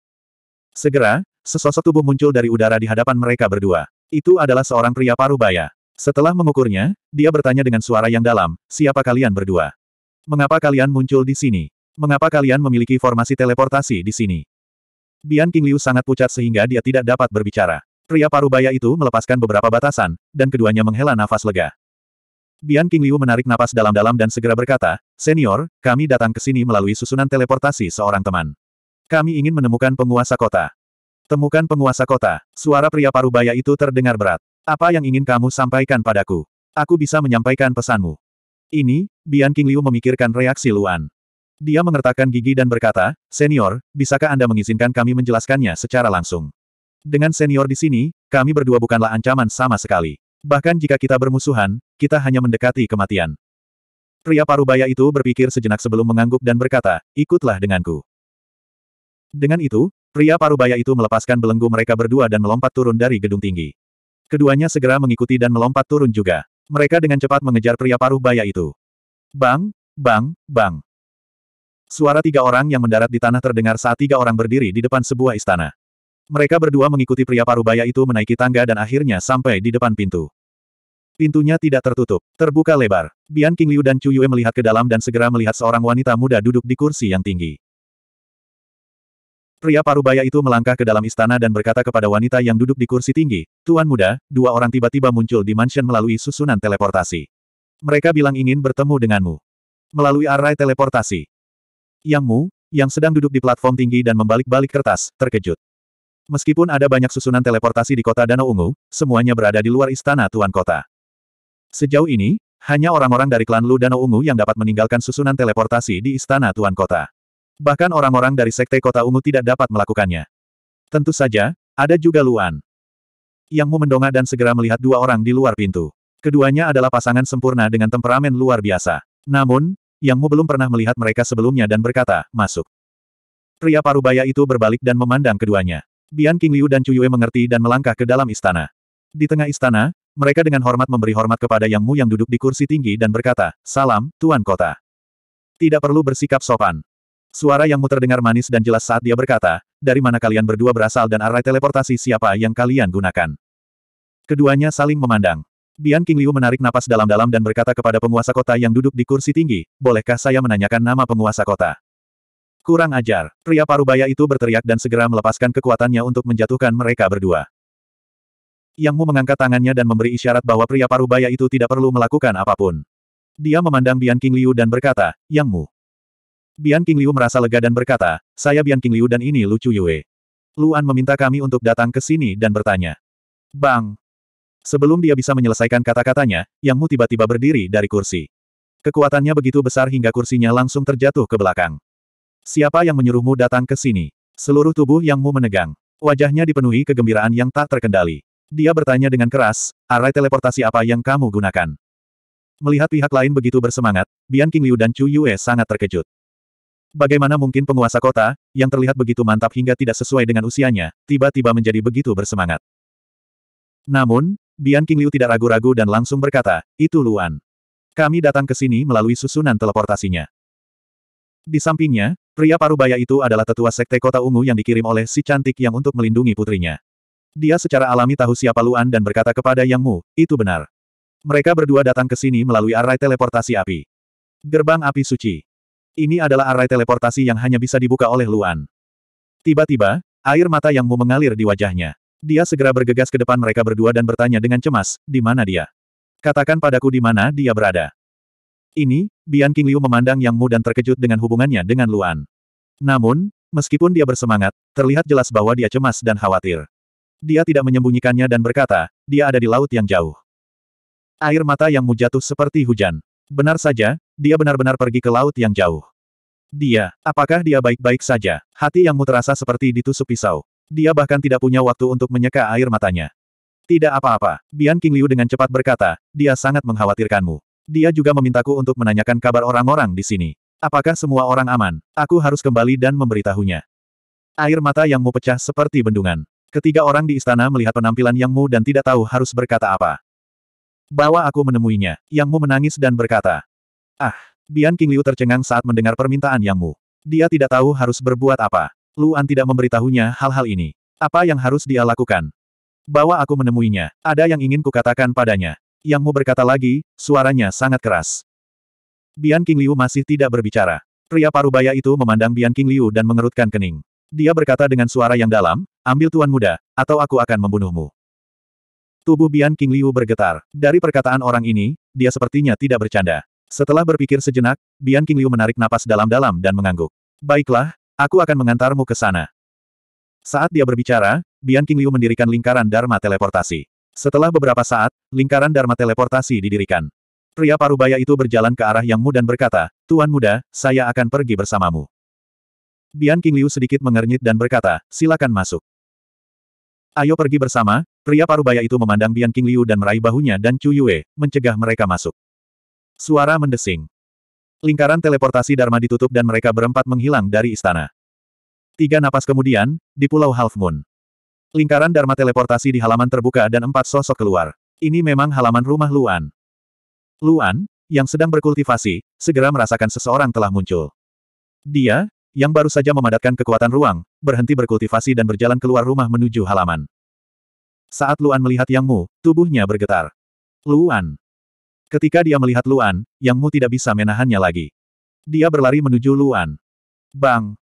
Speaker 1: Segera, sesosok tubuh muncul dari udara di hadapan mereka berdua. Itu adalah seorang pria parubaya. Setelah mengukurnya, dia bertanya dengan suara yang dalam, siapa kalian berdua? Mengapa kalian muncul di sini? Mengapa kalian memiliki formasi teleportasi di sini? Bian King Liu sangat pucat sehingga dia tidak dapat berbicara. Pria parubaya itu melepaskan beberapa batasan, dan keduanya menghela nafas lega. Bian King Liu menarik napas dalam-dalam dan segera berkata, Senior, kami datang ke sini melalui susunan teleportasi seorang teman. Kami ingin menemukan penguasa kota. Temukan penguasa kota. Suara pria parubaya itu terdengar berat. Apa yang ingin kamu sampaikan padaku? Aku bisa menyampaikan pesanmu. Ini, Bian King Liu memikirkan reaksi Luan. Dia mengertakkan gigi dan berkata, Senior, bisakah Anda mengizinkan kami menjelaskannya secara langsung? Dengan senior di sini, kami berdua bukanlah ancaman sama sekali. Bahkan jika kita bermusuhan, kita hanya mendekati kematian. Pria parubaya itu berpikir sejenak sebelum mengangguk dan berkata, ikutlah denganku. Dengan itu, pria parubaya itu melepaskan belenggu mereka berdua dan melompat turun dari gedung tinggi. Keduanya segera mengikuti dan melompat turun juga. Mereka dengan cepat mengejar pria parubaya itu. Bang, bang, bang. Suara tiga orang yang mendarat di tanah terdengar saat tiga orang berdiri di depan sebuah istana. Mereka berdua mengikuti pria parubaya itu menaiki tangga dan akhirnya sampai di depan pintu. Pintunya tidak tertutup, terbuka lebar. Bian King Liu dan Chu Yue melihat ke dalam dan segera melihat seorang wanita muda duduk di kursi yang tinggi. Pria parubaya itu melangkah ke dalam istana dan berkata kepada wanita yang duduk di kursi tinggi, Tuan muda, dua orang tiba-tiba muncul di mansion melalui susunan teleportasi. Mereka bilang ingin bertemu denganmu. Melalui arai teleportasi. Yang Mu, yang sedang duduk di platform tinggi dan membalik-balik kertas, terkejut. Meskipun ada banyak susunan teleportasi di kota Danau Ungu, semuanya berada di luar istana Tuan Kota. Sejauh ini, hanya orang-orang dari klan Lu Danau Ungu yang dapat meninggalkan susunan teleportasi di istana Tuan Kota. Bahkan orang-orang dari sekte kota Ungu tidak dapat melakukannya. Tentu saja, ada juga Luan. Yang Mu mendongak dan segera melihat dua orang di luar pintu. Keduanya adalah pasangan sempurna dengan temperamen luar biasa. Namun, Yang Mu belum pernah melihat mereka sebelumnya dan berkata, masuk. Pria parubaya itu berbalik dan memandang keduanya. Bian King Liu dan Chu Yue mengerti dan melangkah ke dalam istana. Di tengah istana, mereka dengan hormat memberi hormat kepada Yang Mu yang duduk di kursi tinggi dan berkata, Salam, Tuan Kota. Tidak perlu bersikap sopan. Suara Yang Mu terdengar manis dan jelas saat dia berkata, dari mana kalian berdua berasal dan arai teleportasi siapa yang kalian gunakan. Keduanya saling memandang. Bian King Liu menarik napas dalam-dalam dan berkata kepada penguasa kota yang duduk di kursi tinggi, bolehkah saya menanyakan nama penguasa kota? Kurang ajar, pria parubaya itu berteriak dan segera melepaskan kekuatannya untuk menjatuhkan mereka berdua. Yang Mu mengangkat tangannya dan memberi isyarat bahwa pria parubaya itu tidak perlu melakukan apapun. Dia memandang Bian King Liu dan berkata, Yang Mu. Bian King Liu merasa lega dan berkata, saya Bian King Liu dan ini Lu Yue. Luan meminta kami untuk datang ke sini dan bertanya. Bang! Sebelum dia bisa menyelesaikan kata-katanya, Yang Mu tiba-tiba berdiri dari kursi. Kekuatannya begitu besar hingga kursinya langsung terjatuh ke belakang. Siapa yang menyuruhmu datang ke sini? Seluruh tubuh Yangmu menegang. Wajahnya dipenuhi kegembiraan yang tak terkendali. Dia bertanya dengan keras, arai teleportasi apa yang kamu gunakan? Melihat pihak lain begitu bersemangat, Bian King Liu dan Chu Yue sangat terkejut. Bagaimana mungkin penguasa kota, yang terlihat begitu mantap hingga tidak sesuai dengan usianya, tiba-tiba menjadi begitu bersemangat. Namun, Bian King Liu tidak ragu-ragu dan langsung berkata, itu Luan. Kami datang ke sini melalui susunan teleportasinya. Di sampingnya, Pria parubaya itu adalah tetua sekte kota ungu yang dikirim oleh si cantik yang untuk melindungi putrinya. Dia secara alami tahu siapa Luan dan berkata kepada Yang Mu, itu benar. Mereka berdua datang ke sini melalui arai teleportasi api. Gerbang api suci. Ini adalah arai teleportasi yang hanya bisa dibuka oleh Luan. Tiba-tiba, air mata Yang Mu mengalir di wajahnya. Dia segera bergegas ke depan mereka berdua dan bertanya dengan cemas, di mana dia? Katakan padaku di mana dia berada. Ini, Bian King Liu memandang Yang Mu dan terkejut dengan hubungannya dengan Luan. Namun, meskipun dia bersemangat, terlihat jelas bahwa dia cemas dan khawatir. Dia tidak menyembunyikannya dan berkata, dia ada di laut yang jauh. Air mata Yang Mu jatuh seperti hujan. Benar saja, dia benar-benar pergi ke laut yang jauh. Dia, apakah dia baik-baik saja? Hati Yang Mu terasa seperti ditusuk pisau. Dia bahkan tidak punya waktu untuk menyeka air matanya. Tidak apa-apa, Bian King Liu dengan cepat berkata, dia sangat mengkhawatirkanmu. Dia juga memintaku untuk menanyakan kabar orang-orang di sini. Apakah semua orang aman? Aku harus kembali dan memberitahunya. Air mata Yang Mu pecah seperti bendungan. Ketiga orang di istana melihat penampilan Yang Mu dan tidak tahu harus berkata apa. Bawa aku menemuinya. Yang Mu menangis dan berkata. Ah, Bian King Liu tercengang saat mendengar permintaan Yang Mu. Dia tidak tahu harus berbuat apa. Luan tidak memberitahunya hal-hal ini. Apa yang harus dia lakukan? Bawa aku menemuinya. Ada yang ingin kukatakan padanya. Yang mau berkata lagi, suaranya sangat keras. Bian King Liu masih tidak berbicara. Pria parubaya itu memandang Bian King Liu dan mengerutkan kening. Dia berkata dengan suara yang dalam, ambil tuan muda, atau aku akan membunuhmu. Tubuh Bian King Liu bergetar. Dari perkataan orang ini, dia sepertinya tidak bercanda. Setelah berpikir sejenak, Bian King Liu menarik napas dalam-dalam dan mengangguk. Baiklah, aku akan mengantarmu ke sana. Saat dia berbicara, Bian King Liu mendirikan lingkaran Dharma teleportasi. Setelah beberapa saat, lingkaran Dharma teleportasi didirikan. Pria parubaya itu berjalan ke arah Yang Mu dan berkata, Tuan muda, saya akan pergi bersamamu. Bian King Liu sedikit mengernyit dan berkata, silakan masuk. Ayo pergi bersama, pria parubaya itu memandang Bian King Liu dan meraih bahunya dan Chu Yue, mencegah mereka masuk. Suara mendesing. Lingkaran teleportasi Dharma ditutup dan mereka berempat menghilang dari istana. Tiga napas kemudian, di Pulau Half Moon. Lingkaran Dharma teleportasi di halaman terbuka dan empat sosok keluar. Ini memang halaman rumah Luan. Luan, yang sedang berkultivasi, segera merasakan seseorang telah muncul. Dia, yang baru saja memadatkan kekuatan ruang, berhenti berkultivasi dan berjalan keluar rumah menuju halaman. Saat Luan melihat Yang Mu, tubuhnya bergetar. Luan. Ketika dia melihat Luan, Yang Mu tidak bisa menahannya lagi. Dia berlari menuju Luan. Bang.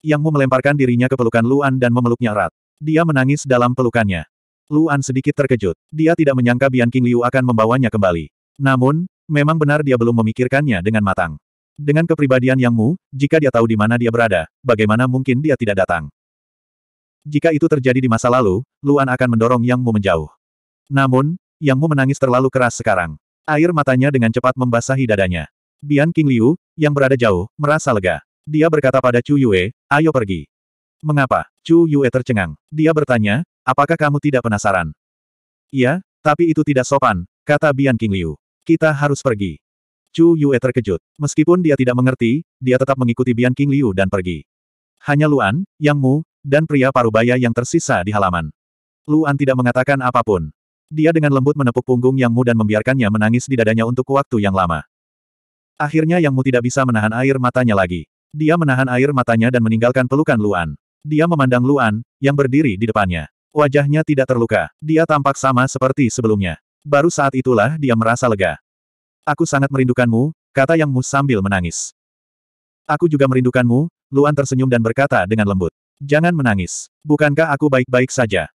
Speaker 1: Yang Mu melemparkan dirinya ke pelukan Luan dan memeluknya erat. Dia menangis dalam pelukannya. Luan sedikit terkejut. Dia tidak menyangka Bian King Liu akan membawanya kembali. Namun, memang benar dia belum memikirkannya dengan matang. Dengan kepribadian yang mu, jika dia tahu di mana dia berada, bagaimana mungkin dia tidak datang? Jika itu terjadi di masa lalu, Luan akan mendorong Yang Mu menjauh. Namun, Yang Mu menangis terlalu keras sekarang. Air matanya dengan cepat membasahi dadanya. Bian King Liu, yang berada jauh, merasa lega. Dia berkata pada Chu Yue, ayo pergi. Mengapa? Chu Yue tercengang. Dia bertanya, apakah kamu tidak penasaran? Iya, tapi itu tidak sopan, kata Bian King Liu. Kita harus pergi. Chu Yue terkejut. Meskipun dia tidak mengerti, dia tetap mengikuti Bian King Liu dan pergi. Hanya Luan, Yang Mu, dan pria parubaya yang tersisa di halaman. Luan tidak mengatakan apapun. Dia dengan lembut menepuk punggung Yang Mu dan membiarkannya menangis di dadanya untuk waktu yang lama. Akhirnya Yang Mu tidak bisa menahan air matanya lagi. Dia menahan air matanya dan meninggalkan pelukan Luan. Dia memandang Luan, yang berdiri di depannya. Wajahnya tidak terluka. Dia tampak sama seperti sebelumnya. Baru saat itulah dia merasa lega. Aku sangat merindukanmu, kata Yang Mu sambil menangis. Aku juga merindukanmu, Luan tersenyum dan berkata dengan lembut. Jangan menangis. Bukankah aku baik-baik saja?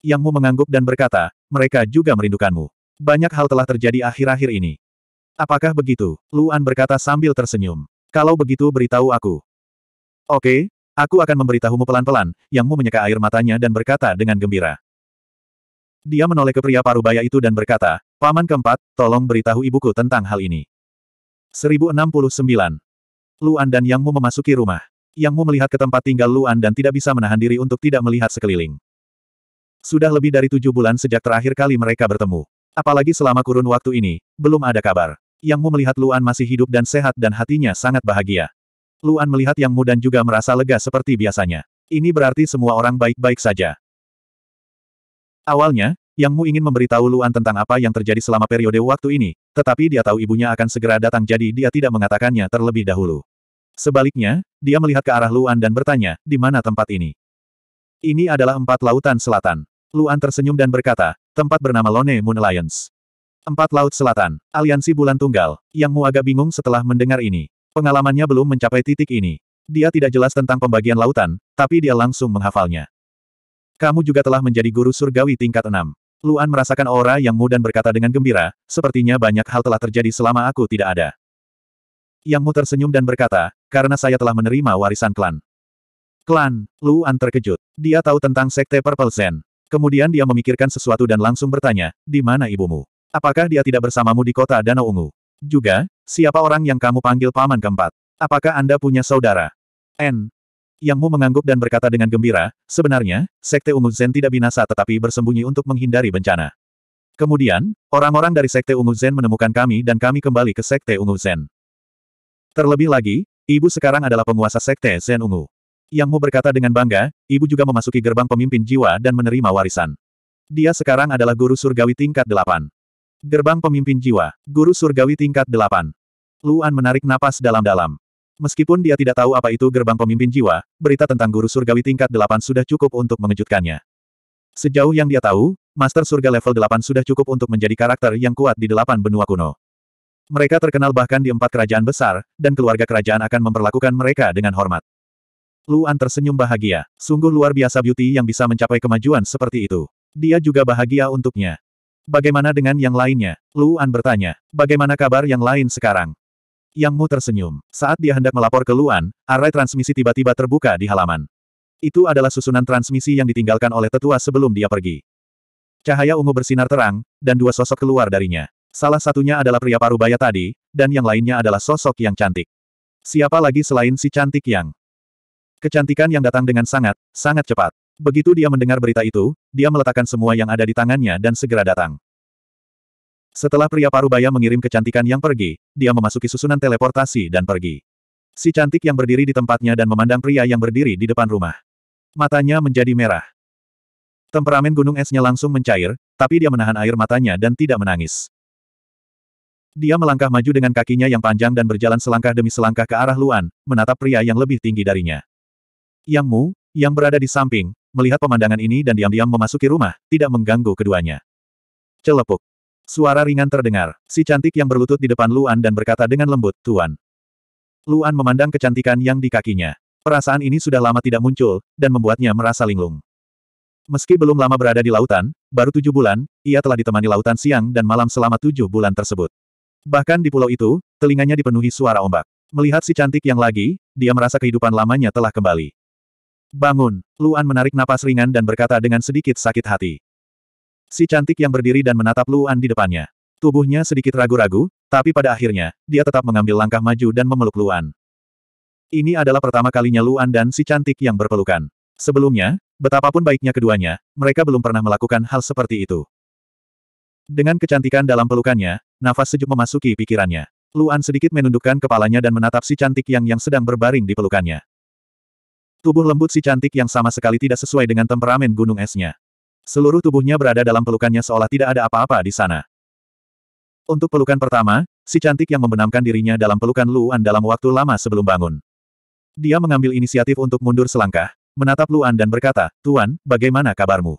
Speaker 1: Yang Mu mengangguk dan berkata, mereka juga merindukanmu. Banyak hal telah terjadi akhir-akhir ini. Apakah begitu? Luan berkata sambil tersenyum. Kalau begitu beritahu aku. Oke, Aku akan memberitahumu pelan-pelan, Yangmu menyeka air matanya dan berkata dengan gembira. Dia menoleh ke pria parubaya itu dan berkata, Paman keempat, tolong beritahu ibuku tentang hal ini. 1069. Luan dan Yangmu memasuki rumah. Yangmu melihat ke tempat tinggal Luan dan tidak bisa menahan diri untuk tidak melihat sekeliling. Sudah lebih dari tujuh bulan sejak terakhir kali mereka bertemu. Apalagi selama kurun waktu ini, belum ada kabar. Yangmu melihat Luan masih hidup dan sehat dan hatinya sangat bahagia. Luan melihat Yang Mu dan juga merasa lega seperti biasanya. Ini berarti semua orang baik-baik saja. Awalnya, Yang Mu ingin memberitahu Luan tentang apa yang terjadi selama periode waktu ini, tetapi dia tahu ibunya akan segera datang jadi dia tidak mengatakannya terlebih dahulu. Sebaliknya, dia melihat ke arah Luan dan bertanya, di mana tempat ini? Ini adalah empat lautan selatan. Luan tersenyum dan berkata, tempat bernama Lone Moon Alliance. Empat Laut Selatan, Aliansi Bulan Tunggal, Yang Mu agak bingung setelah mendengar ini. Pengalamannya belum mencapai titik ini. Dia tidak jelas tentang pembagian lautan, tapi dia langsung menghafalnya. Kamu juga telah menjadi guru surgawi tingkat enam. Luan merasakan aura yang mu dan berkata dengan gembira, sepertinya banyak hal telah terjadi selama aku tidak ada. Yang mu tersenyum dan berkata, karena saya telah menerima warisan klan. Klan, Luan terkejut. Dia tahu tentang sekte Purple Zen. Kemudian dia memikirkan sesuatu dan langsung bertanya, di mana ibumu? Apakah dia tidak bersamamu di kota Danau Ungu? Juga, siapa orang yang kamu panggil paman keempat? Apakah Anda punya saudara? N. Yang Mu mengangguk dan berkata dengan gembira, sebenarnya, Sekte Ungu Zen tidak binasa tetapi bersembunyi untuk menghindari bencana. Kemudian, orang-orang dari Sekte Ungu Zen menemukan kami dan kami kembali ke Sekte Ungu Zen. Terlebih lagi, ibu sekarang adalah penguasa Sekte Zen Ungu. Yang Mu berkata dengan bangga, ibu juga memasuki gerbang pemimpin jiwa dan menerima warisan. Dia sekarang adalah guru surgawi tingkat delapan. Gerbang Pemimpin Jiwa, Guru Surgawi tingkat 8. Luan menarik napas dalam-dalam. Meskipun dia tidak tahu apa itu gerbang pemimpin jiwa, berita tentang guru surgawi tingkat 8 sudah cukup untuk mengejutkannya. Sejauh yang dia tahu, Master Surga level 8 sudah cukup untuk menjadi karakter yang kuat di delapan benua kuno. Mereka terkenal bahkan di empat kerajaan besar, dan keluarga kerajaan akan memperlakukan mereka dengan hormat. Luan tersenyum bahagia. Sungguh luar biasa beauty yang bisa mencapai kemajuan seperti itu. Dia juga bahagia untuknya. Bagaimana dengan yang lainnya? Luan bertanya. Bagaimana kabar yang lain sekarang? Yang Mu tersenyum. Saat dia hendak melapor ke Luan, Array transmisi tiba-tiba terbuka di halaman. Itu adalah susunan transmisi yang ditinggalkan oleh tetua sebelum dia pergi. Cahaya ungu bersinar terang, dan dua sosok keluar darinya. Salah satunya adalah pria parubaya tadi, dan yang lainnya adalah sosok yang cantik. Siapa lagi selain si cantik yang? Kecantikan yang datang dengan sangat, sangat cepat. Begitu dia mendengar berita itu, dia meletakkan semua yang ada di tangannya dan segera datang. Setelah pria parubaya mengirim kecantikan yang pergi, dia memasuki susunan teleportasi dan pergi. Si cantik yang berdiri di tempatnya dan memandang pria yang berdiri di depan rumah. Matanya menjadi merah. Temperamen gunung esnya langsung mencair, tapi dia menahan air matanya dan tidak menangis. Dia melangkah maju dengan kakinya yang panjang dan berjalan selangkah demi selangkah ke arah Luan, menatap pria yang lebih tinggi darinya. Yang Mu, yang berada di samping, melihat pemandangan ini dan diam-diam memasuki rumah, tidak mengganggu keduanya. Celepuk. Suara ringan terdengar, si cantik yang berlutut di depan Luan dan berkata dengan lembut, Tuan. Luan memandang kecantikan yang di kakinya. Perasaan ini sudah lama tidak muncul, dan membuatnya merasa linglung. Meski belum lama berada di lautan, baru tujuh bulan, ia telah ditemani lautan siang dan malam selama tujuh bulan tersebut. Bahkan di pulau itu, telinganya dipenuhi suara ombak. Melihat si cantik yang lagi, dia merasa kehidupan lamanya telah kembali. Bangun! Luan menarik napas ringan dan berkata dengan sedikit sakit hati. Si cantik yang berdiri dan menatap Luan di depannya. Tubuhnya sedikit ragu-ragu, tapi pada akhirnya, dia tetap mengambil langkah maju dan memeluk Luan. Ini adalah pertama kalinya Luan dan si cantik yang berpelukan. Sebelumnya, betapapun baiknya keduanya, mereka belum pernah melakukan hal seperti itu. Dengan kecantikan dalam pelukannya, nafas sejuk memasuki pikirannya. Luan sedikit menundukkan kepalanya dan menatap si cantik yang yang sedang berbaring di pelukannya. Tubuh lembut si cantik yang sama sekali tidak sesuai dengan temperamen gunung esnya. Seluruh tubuhnya berada dalam pelukannya seolah tidak ada apa-apa di sana. Untuk pelukan pertama, si cantik yang membenamkan dirinya dalam pelukan Luan dalam waktu lama sebelum bangun. Dia mengambil inisiatif untuk mundur selangkah, menatap Luan dan berkata, Tuan, bagaimana kabarmu?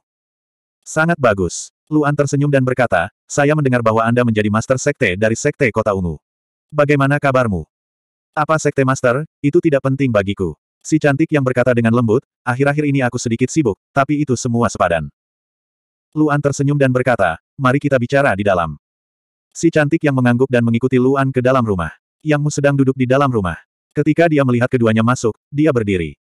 Speaker 1: Sangat bagus. Luan tersenyum dan berkata, saya mendengar bahwa Anda menjadi Master Sekte dari Sekte Kota Ungu. Bagaimana kabarmu? Apa Sekte Master, itu tidak penting bagiku. Si cantik yang berkata dengan lembut, akhir-akhir ini aku sedikit sibuk, tapi itu semua sepadan. Luan tersenyum dan berkata, mari kita bicara di dalam. Si cantik yang mengangguk dan mengikuti Luan ke dalam rumah. Yang Mu sedang duduk di dalam rumah. Ketika dia melihat keduanya masuk, dia berdiri.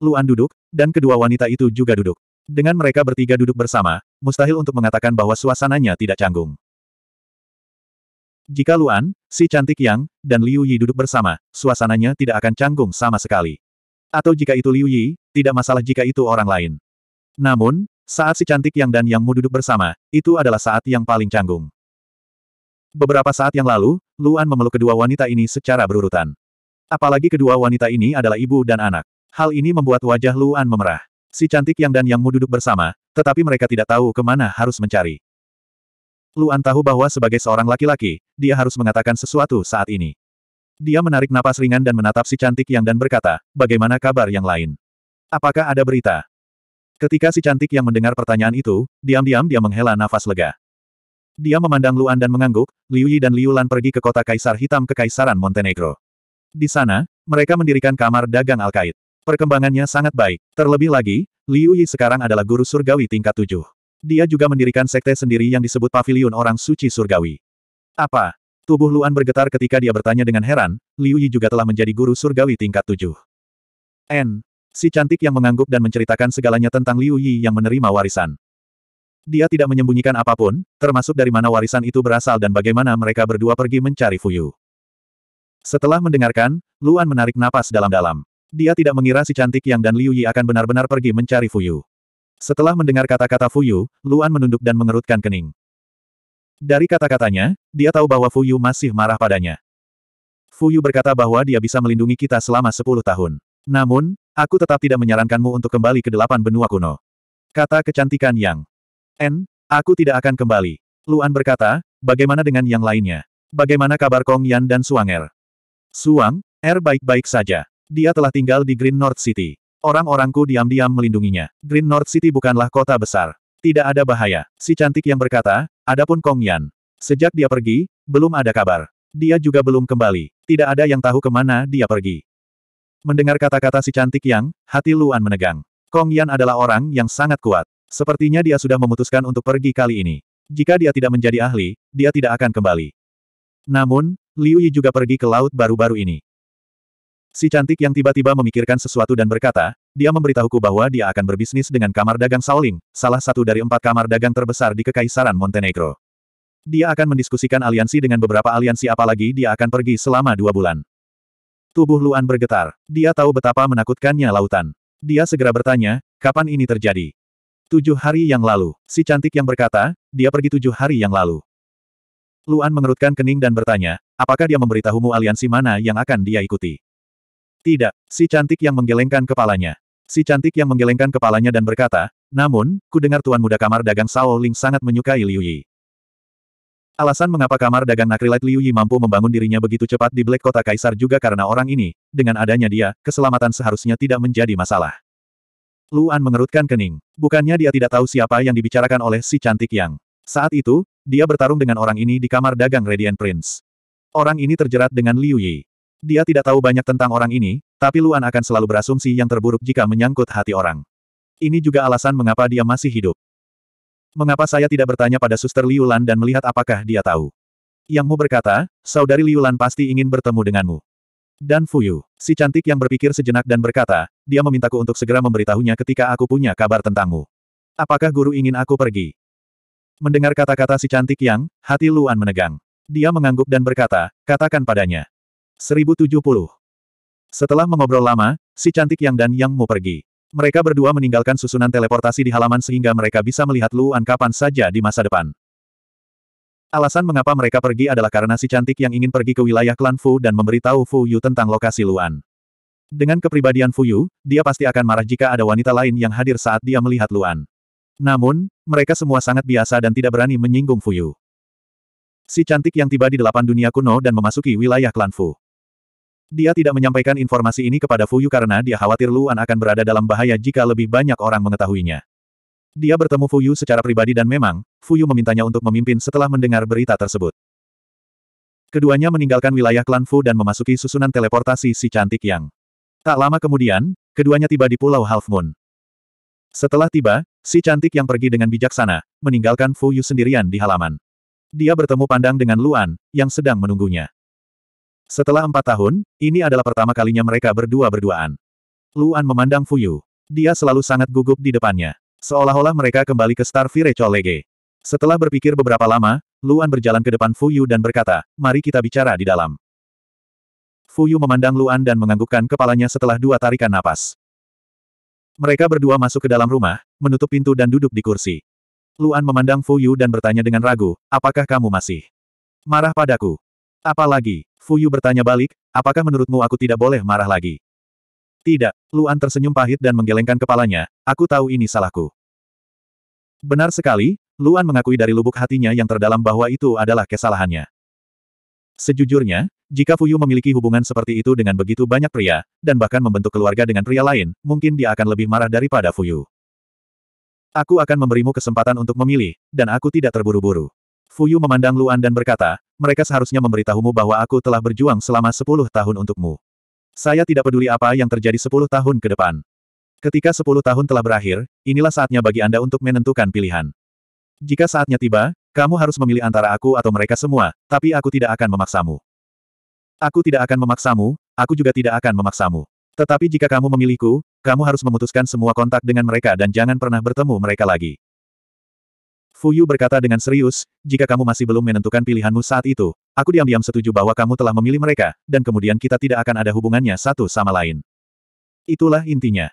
Speaker 1: Luan duduk, dan kedua wanita itu juga duduk. Dengan mereka bertiga duduk bersama, mustahil untuk mengatakan bahwa suasananya tidak canggung. Jika Luan, si cantik Yang, dan Liu Yi duduk bersama, suasananya tidak akan canggung sama sekali. Atau jika itu Liu Yi, tidak masalah jika itu orang lain. Namun, saat si cantik yang dan yang mu duduk bersama, itu adalah saat yang paling canggung. Beberapa saat yang lalu, Luan memeluk kedua wanita ini secara berurutan. Apalagi kedua wanita ini adalah ibu dan anak. Hal ini membuat wajah Luan memerah. Si cantik yang dan yang mu duduk bersama, tetapi mereka tidak tahu kemana harus mencari. Luan tahu bahwa sebagai seorang laki-laki, dia harus mengatakan sesuatu saat ini. Dia menarik napas ringan dan menatap si cantik yang dan berkata, bagaimana kabar yang lain? Apakah ada berita? Ketika si cantik yang mendengar pertanyaan itu, diam-diam dia menghela nafas lega. Dia memandang Luan dan mengangguk, Liu Yi dan Liu Lan pergi ke kota Kaisar Hitam Kekaisaran Montenegro. Di sana, mereka mendirikan kamar dagang Al-Qaid. Perkembangannya sangat baik. Terlebih lagi, Liu Yi sekarang adalah guru surgawi tingkat tujuh. Dia juga mendirikan sekte sendiri yang disebut Paviliun Orang Suci Surgawi. Apa? Tubuh Luan bergetar ketika dia bertanya dengan heran, Liu Yi juga telah menjadi guru surgawi tingkat tujuh. N. Si cantik yang mengangguk dan menceritakan segalanya tentang Liu Yi yang menerima warisan. Dia tidak menyembunyikan apapun, termasuk dari mana warisan itu berasal dan bagaimana mereka berdua pergi mencari Fuyu. Setelah mendengarkan, Luan menarik napas dalam-dalam. Dia tidak mengira si cantik yang dan Liu Yi akan benar-benar pergi mencari Fuyu. Setelah mendengar kata-kata Fuyu, Luan menunduk dan mengerutkan kening. Dari kata-katanya, dia tahu bahwa Fuyu masih marah padanya. Fuyu berkata bahwa dia bisa melindungi kita selama 10 tahun. Namun, aku tetap tidak menyarankanmu untuk kembali ke delapan benua kuno. Kata kecantikan Yang. N, aku tidak akan kembali. Luan berkata, bagaimana dengan yang lainnya? Bagaimana kabar Kong Yan dan Suang Er? Suang, Er baik-baik saja. Dia telah tinggal di Green North City. Orang-orangku diam-diam melindunginya. Green North City bukanlah kota besar. Tidak ada bahaya, si cantik yang berkata, adapun Kong Yan. Sejak dia pergi, belum ada kabar. Dia juga belum kembali. Tidak ada yang tahu kemana dia pergi. Mendengar kata-kata si cantik yang, hati Luan menegang. Kong Yan adalah orang yang sangat kuat. Sepertinya dia sudah memutuskan untuk pergi kali ini. Jika dia tidak menjadi ahli, dia tidak akan kembali. Namun, Liu Yi juga pergi ke laut baru-baru ini. Si cantik yang tiba-tiba memikirkan sesuatu dan berkata, dia memberitahuku bahwa dia akan berbisnis dengan kamar dagang Saoling, salah satu dari empat kamar dagang terbesar di Kekaisaran Montenegro. Dia akan mendiskusikan aliansi dengan beberapa aliansi apalagi dia akan pergi selama dua bulan. Tubuh Luan bergetar. Dia tahu betapa menakutkannya lautan. Dia segera bertanya, kapan ini terjadi? Tujuh hari yang lalu. Si cantik yang berkata, dia pergi tujuh hari yang lalu. Luan mengerutkan kening dan bertanya, apakah dia memberitahumu aliansi mana yang akan dia ikuti? Tidak, si cantik yang menggelengkan kepalanya. Si cantik yang menggelengkan kepalanya dan berkata, namun, ku dengar tuan muda kamar dagang Sao Ling sangat menyukai Liu Yi. Alasan mengapa kamar dagang Nakrilite Liu Yi mampu membangun dirinya begitu cepat di Black Kota Kaisar juga karena orang ini, dengan adanya dia, keselamatan seharusnya tidak menjadi masalah. Luan mengerutkan kening. Bukannya dia tidak tahu siapa yang dibicarakan oleh si cantik yang. Saat itu, dia bertarung dengan orang ini di kamar dagang Radiant Prince. Orang ini terjerat dengan Liu Yi. Dia tidak tahu banyak tentang orang ini, tapi Luan akan selalu berasumsi yang terburuk jika menyangkut hati orang. Ini juga alasan mengapa dia masih hidup. Mengapa saya tidak bertanya pada suster Liu dan melihat apakah dia tahu? Yangmu berkata, saudari Liu pasti ingin bertemu denganmu. Dan Fuyu, si cantik yang berpikir sejenak dan berkata, dia memintaku untuk segera memberitahunya ketika aku punya kabar tentangmu. Apakah guru ingin aku pergi? Mendengar kata-kata si cantik yang, hati Luan menegang. Dia mengangguk dan berkata, katakan padanya. 1070. Setelah mengobrol lama, si cantik Yang dan Yang Mu pergi. Mereka berdua meninggalkan susunan teleportasi di halaman sehingga mereka bisa melihat Luan kapan saja di masa depan. Alasan mengapa mereka pergi adalah karena si cantik yang ingin pergi ke wilayah klan Fu dan memberitahu Fu Yu tentang lokasi Luan. Dengan kepribadian Fu Yu, dia pasti akan marah jika ada wanita lain yang hadir saat dia melihat Luan. Namun, mereka semua sangat biasa dan tidak berani menyinggung Fu Yu. Si cantik yang tiba di delapan dunia kuno dan memasuki wilayah klan Fu. Dia tidak menyampaikan informasi ini kepada Fuyu karena dia khawatir Luan akan berada dalam bahaya jika lebih banyak orang mengetahuinya. Dia bertemu Fuyu secara pribadi dan memang, Fuyu memintanya untuk memimpin setelah mendengar berita tersebut. Keduanya meninggalkan wilayah klan Fu dan memasuki susunan teleportasi si cantik yang. Tak lama kemudian, keduanya tiba di Pulau Half Moon. Setelah tiba, si cantik yang pergi dengan bijaksana, meninggalkan Fuyu sendirian di halaman. Dia bertemu pandang dengan Luan, yang sedang menunggunya. Setelah empat tahun, ini adalah pertama kalinya mereka berdua berduaan. Luan memandang Fuyu. Dia selalu sangat gugup di depannya. Seolah-olah mereka kembali ke Star Virecho Lege. Setelah berpikir beberapa lama, Luan berjalan ke depan Fuyu dan berkata, mari kita bicara di dalam. Fuyu memandang Luan dan menganggukkan kepalanya setelah dua tarikan napas. Mereka berdua masuk ke dalam rumah, menutup pintu dan duduk di kursi. Luan memandang Fuyu dan bertanya dengan ragu, apakah kamu masih marah padaku? Apalagi, Fuyu bertanya balik, apakah menurutmu aku tidak boleh marah lagi? Tidak, Luan tersenyum pahit dan menggelengkan kepalanya, aku tahu ini salahku. Benar sekali, Luan mengakui dari lubuk hatinya yang terdalam bahwa itu adalah kesalahannya. Sejujurnya, jika Fuyu memiliki hubungan seperti itu dengan begitu banyak pria, dan bahkan membentuk keluarga dengan pria lain, mungkin dia akan lebih marah daripada Fuyu. Aku akan memberimu kesempatan untuk memilih, dan aku tidak terburu-buru. Fuyu memandang Luan dan berkata, mereka seharusnya memberitahumu bahwa aku telah berjuang selama sepuluh tahun untukmu. Saya tidak peduli apa yang terjadi sepuluh tahun ke depan. Ketika sepuluh tahun telah berakhir, inilah saatnya bagi Anda untuk menentukan pilihan. Jika saatnya tiba, kamu harus memilih antara aku atau mereka semua, tapi aku tidak akan memaksamu. Aku tidak akan memaksamu, aku juga tidak akan memaksamu. Tetapi jika kamu memilihku, kamu harus memutuskan semua kontak dengan mereka dan jangan pernah bertemu mereka lagi. Fuyu berkata dengan serius, jika kamu masih belum menentukan pilihanmu saat itu, aku diam-diam setuju bahwa kamu telah memilih mereka, dan kemudian kita tidak akan ada hubungannya satu sama lain. Itulah intinya.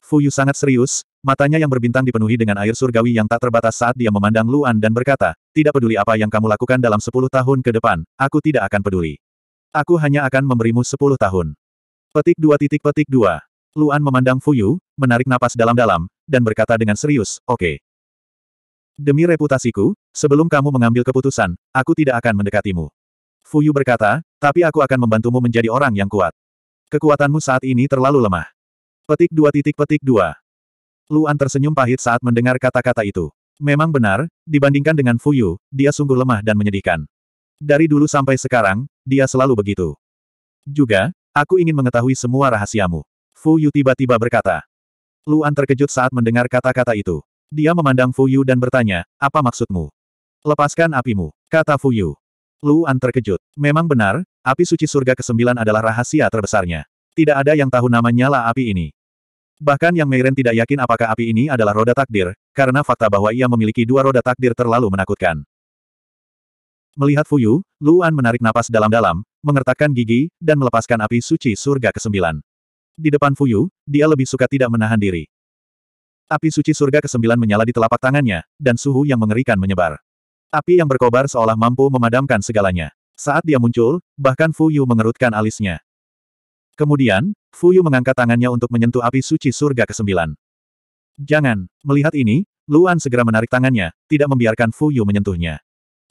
Speaker 1: Fuyu sangat serius, matanya yang berbintang dipenuhi dengan air surgawi yang tak terbatas saat dia memandang Luan dan berkata, tidak peduli apa yang kamu lakukan dalam sepuluh tahun ke depan, aku tidak akan peduli. Aku hanya akan memberimu sepuluh tahun. Petik dua titik petik dua. Luan memandang Fuyu, menarik napas dalam-dalam, dan berkata dengan serius, oke. Okay. Demi reputasiku, sebelum kamu mengambil keputusan, aku tidak akan mendekatimu. Fuyu berkata, tapi aku akan membantumu menjadi orang yang kuat. Kekuatanmu saat ini terlalu lemah. Petik dua titik petik dua. Luan tersenyum pahit saat mendengar kata-kata itu. Memang benar, dibandingkan dengan Fuyu, dia sungguh lemah dan menyedihkan. Dari dulu sampai sekarang, dia selalu begitu. Juga, aku ingin mengetahui semua rahasiamu. Fuyu tiba-tiba berkata. Luan terkejut saat mendengar kata-kata itu. Dia memandang Fuyu dan bertanya, apa maksudmu? Lepaskan apimu, kata Fuyu. Luan terkejut. Memang benar, api suci surga ke-9 adalah rahasia terbesarnya. Tidak ada yang tahu nama nyala api ini. Bahkan Yang Meiren tidak yakin apakah api ini adalah roda takdir, karena fakta bahwa ia memiliki dua roda takdir terlalu menakutkan. Melihat Fuyu, Luan menarik napas dalam-dalam, mengertakkan gigi, dan melepaskan api suci surga ke-9. Di depan Fuyu, dia lebih suka tidak menahan diri. Api suci surga ke-9 menyala di telapak tangannya, dan suhu yang mengerikan menyebar. Api yang berkobar seolah mampu memadamkan segalanya. Saat dia muncul, bahkan Fu Yu mengerutkan alisnya. Kemudian, Fu Yu mengangkat tangannya untuk menyentuh api suci surga ke-9. Jangan, melihat ini, Luan segera menarik tangannya, tidak membiarkan Fu Yu menyentuhnya.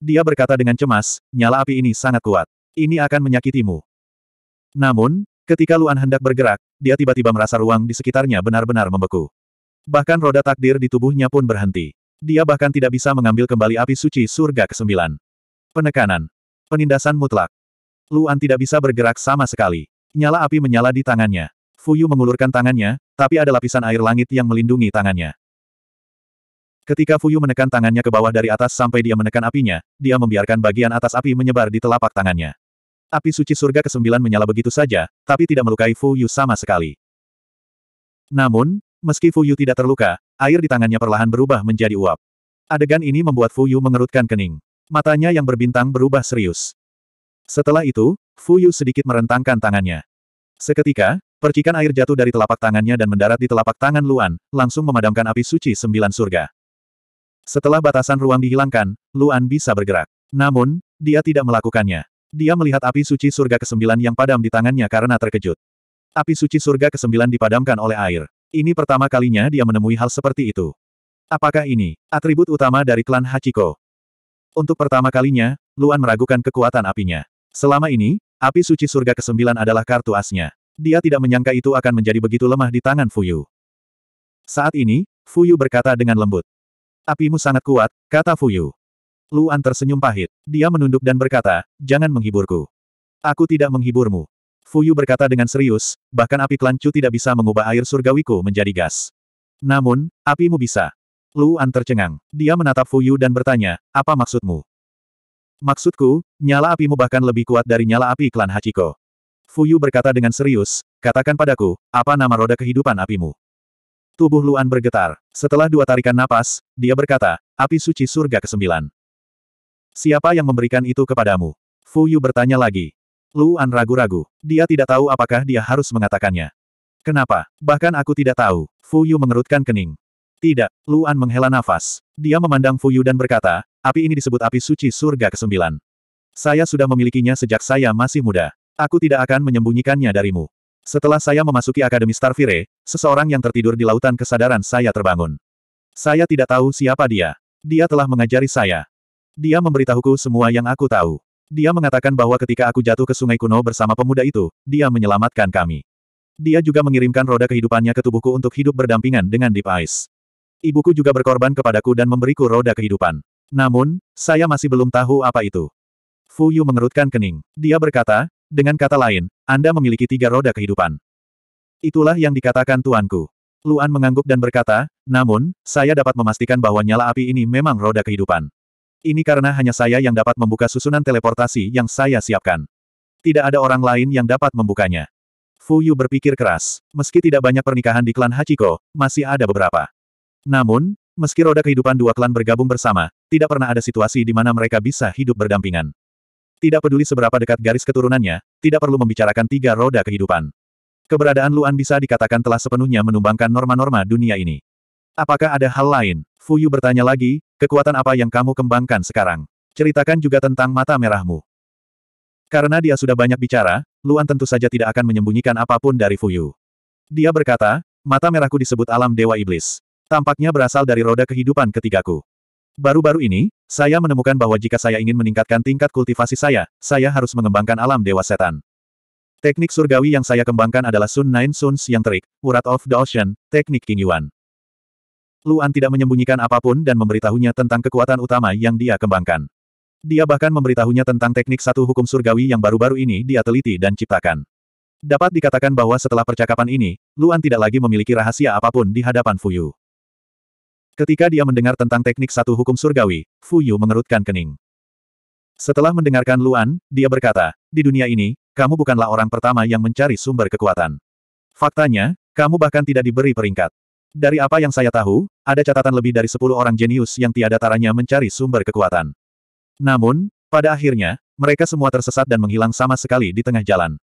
Speaker 1: Dia berkata dengan cemas, nyala api ini sangat kuat. Ini akan menyakitimu. Namun, ketika Luan hendak bergerak, dia tiba-tiba merasa ruang di sekitarnya benar-benar membeku. Bahkan roda takdir di tubuhnya pun berhenti. Dia bahkan tidak bisa mengambil kembali api suci surga ke-9. Penekanan. Penindasan mutlak. Luan tidak bisa bergerak sama sekali. Nyala api menyala di tangannya. Fuyu mengulurkan tangannya, tapi ada lapisan air langit yang melindungi tangannya. Ketika Fuyu menekan tangannya ke bawah dari atas sampai dia menekan apinya, dia membiarkan bagian atas api menyebar di telapak tangannya. Api suci surga ke-9 menyala begitu saja, tapi tidak melukai Fuyu sama sekali. Namun, Meski Fu Yu tidak terluka, air di tangannya perlahan berubah menjadi uap. Adegan ini membuat Fu Yu mengerutkan kening. Matanya yang berbintang berubah serius. Setelah itu, Fu Yu sedikit merentangkan tangannya. Seketika, percikan air jatuh dari telapak tangannya dan mendarat di telapak tangan Luan, langsung memadamkan api suci sembilan surga. Setelah batasan ruang dihilangkan, Luan bisa bergerak. Namun, dia tidak melakukannya. Dia melihat api suci surga ke kesembilan yang padam di tangannya karena terkejut. Api suci surga ke kesembilan dipadamkan oleh air. Ini pertama kalinya dia menemui hal seperti itu. Apakah ini atribut utama dari klan Hachiko? Untuk pertama kalinya, Luan meragukan kekuatan apinya. Selama ini, api suci surga ke-9 adalah kartu asnya. Dia tidak menyangka itu akan menjadi begitu lemah di tangan Fuyu. Saat ini, Fuyu berkata dengan lembut. Apimu sangat kuat, kata Fuyu. Luan tersenyum pahit. Dia menunduk dan berkata, jangan menghiburku. Aku tidak menghiburmu. Fuyu berkata dengan serius, bahkan api klancu tidak bisa mengubah air surgawiku menjadi gas. Namun, apimu bisa. Luan tercengang. Dia menatap Fuyu dan bertanya, apa maksudmu? Maksudku, nyala apimu bahkan lebih kuat dari nyala api klan Hachiko. Fuyu berkata dengan serius, katakan padaku, apa nama roda kehidupan apimu? Tubuh Luan bergetar. Setelah dua tarikan napas, dia berkata, api suci surga ke-9. Siapa yang memberikan itu kepadamu? Fuyu bertanya lagi. Luan ragu-ragu. Dia tidak tahu apakah dia harus mengatakannya. Kenapa? Bahkan aku tidak tahu. Fu Yu mengerutkan kening. Tidak, Luan menghela nafas. Dia memandang Fu Yu dan berkata, api ini disebut api suci surga ke-9. Saya sudah memilikinya sejak saya masih muda. Aku tidak akan menyembunyikannya darimu. Setelah saya memasuki Akademi Starfire, seseorang yang tertidur di lautan kesadaran saya terbangun. Saya tidak tahu siapa dia. Dia telah mengajari saya. Dia memberitahuku semua yang aku tahu. Dia mengatakan bahwa ketika aku jatuh ke sungai kuno bersama pemuda itu, dia menyelamatkan kami. Dia juga mengirimkan roda kehidupannya ke tubuhku untuk hidup berdampingan dengan Deep Ice. Ibuku juga berkorban kepadaku dan memberiku roda kehidupan. Namun, saya masih belum tahu apa itu. Fu Yu mengerutkan kening. Dia berkata, dengan kata lain, Anda memiliki tiga roda kehidupan. Itulah yang dikatakan tuanku. Luan mengangguk dan berkata, namun, saya dapat memastikan bahwa nyala api ini memang roda kehidupan. Ini karena hanya saya yang dapat membuka susunan teleportasi yang saya siapkan. Tidak ada orang lain yang dapat membukanya. Fu Yu berpikir keras. Meski tidak banyak pernikahan di klan Hachiko, masih ada beberapa. Namun, meski roda kehidupan dua klan bergabung bersama, tidak pernah ada situasi di mana mereka bisa hidup berdampingan. Tidak peduli seberapa dekat garis keturunannya, tidak perlu membicarakan tiga roda kehidupan. Keberadaan Luan bisa dikatakan telah sepenuhnya menumbangkan norma-norma dunia ini. Apakah ada hal lain? Fu Yu bertanya lagi, Kekuatan apa yang kamu kembangkan sekarang? Ceritakan juga tentang mata merahmu. Karena dia sudah banyak bicara, Luan tentu saja tidak akan menyembunyikan apapun dari Fuyu. Dia berkata, mata merahku disebut alam dewa iblis. Tampaknya berasal dari roda kehidupan ketigaku. Baru-baru ini, saya menemukan bahwa jika saya ingin meningkatkan tingkat kultivasi saya, saya harus mengembangkan alam dewa setan. Teknik surgawi yang saya kembangkan adalah Sun Nine Suns yang terik, Urat of the Ocean, teknik King Yuan. Luan tidak menyembunyikan apapun dan memberitahunya tentang kekuatan utama yang dia kembangkan. Dia bahkan memberitahunya tentang teknik satu hukum surgawi yang baru-baru ini dia teliti dan ciptakan. Dapat dikatakan bahwa setelah percakapan ini, Luan tidak lagi memiliki rahasia apapun di hadapan Fuyu. Ketika dia mendengar tentang teknik satu hukum surgawi, Fuyu mengerutkan kening. Setelah mendengarkan Luan, dia berkata, di dunia ini, kamu bukanlah orang pertama yang mencari sumber kekuatan. Faktanya, kamu bahkan tidak diberi peringkat. Dari apa yang saya tahu, ada catatan lebih dari sepuluh orang jenius yang tiada taranya mencari sumber kekuatan. Namun, pada akhirnya, mereka semua tersesat dan menghilang sama sekali di tengah jalan.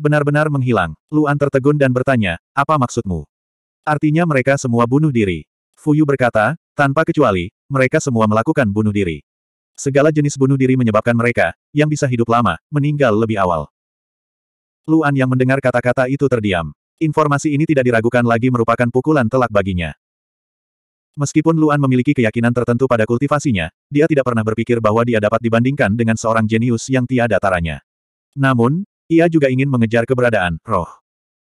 Speaker 1: Benar-benar menghilang, Luan tertegun dan bertanya, apa maksudmu? Artinya mereka semua bunuh diri. Fuyu berkata, tanpa kecuali, mereka semua melakukan bunuh diri. Segala jenis bunuh diri menyebabkan mereka, yang bisa hidup lama, meninggal lebih awal. Luan yang mendengar kata-kata itu terdiam. Informasi ini tidak diragukan lagi merupakan pukulan telak baginya. Meskipun Luan memiliki keyakinan tertentu pada kultivasinya, dia tidak pernah berpikir bahwa dia dapat dibandingkan dengan seorang jenius yang tiada taranya. Namun, ia juga ingin mengejar keberadaan roh.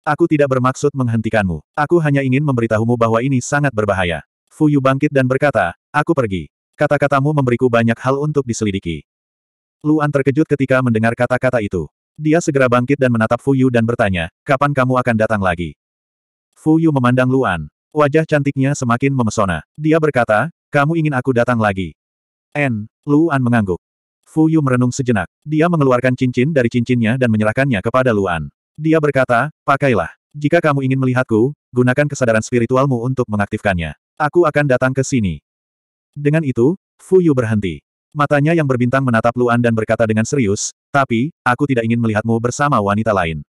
Speaker 1: Aku tidak bermaksud menghentikanmu. Aku hanya ingin memberitahumu bahwa ini sangat berbahaya. Fu Yu bangkit dan berkata, aku pergi. Kata-katamu memberiku banyak hal untuk diselidiki. Luan terkejut ketika mendengar kata-kata itu. Dia segera bangkit dan menatap Fu Yu dan bertanya, kapan kamu akan datang lagi? Fu Yu memandang Luan. Wajah cantiknya semakin memesona. Dia berkata, kamu ingin aku datang lagi? N. Luan mengangguk. Fu Yu merenung sejenak. Dia mengeluarkan cincin dari cincinnya dan menyerahkannya kepada Luan. Dia berkata, pakailah. Jika kamu ingin melihatku, gunakan kesadaran spiritualmu untuk mengaktifkannya. Aku akan datang ke sini. Dengan itu, Fu Yu berhenti. Matanya yang berbintang menatap Luan dan berkata dengan serius, tapi, aku tidak ingin melihatmu bersama wanita lain.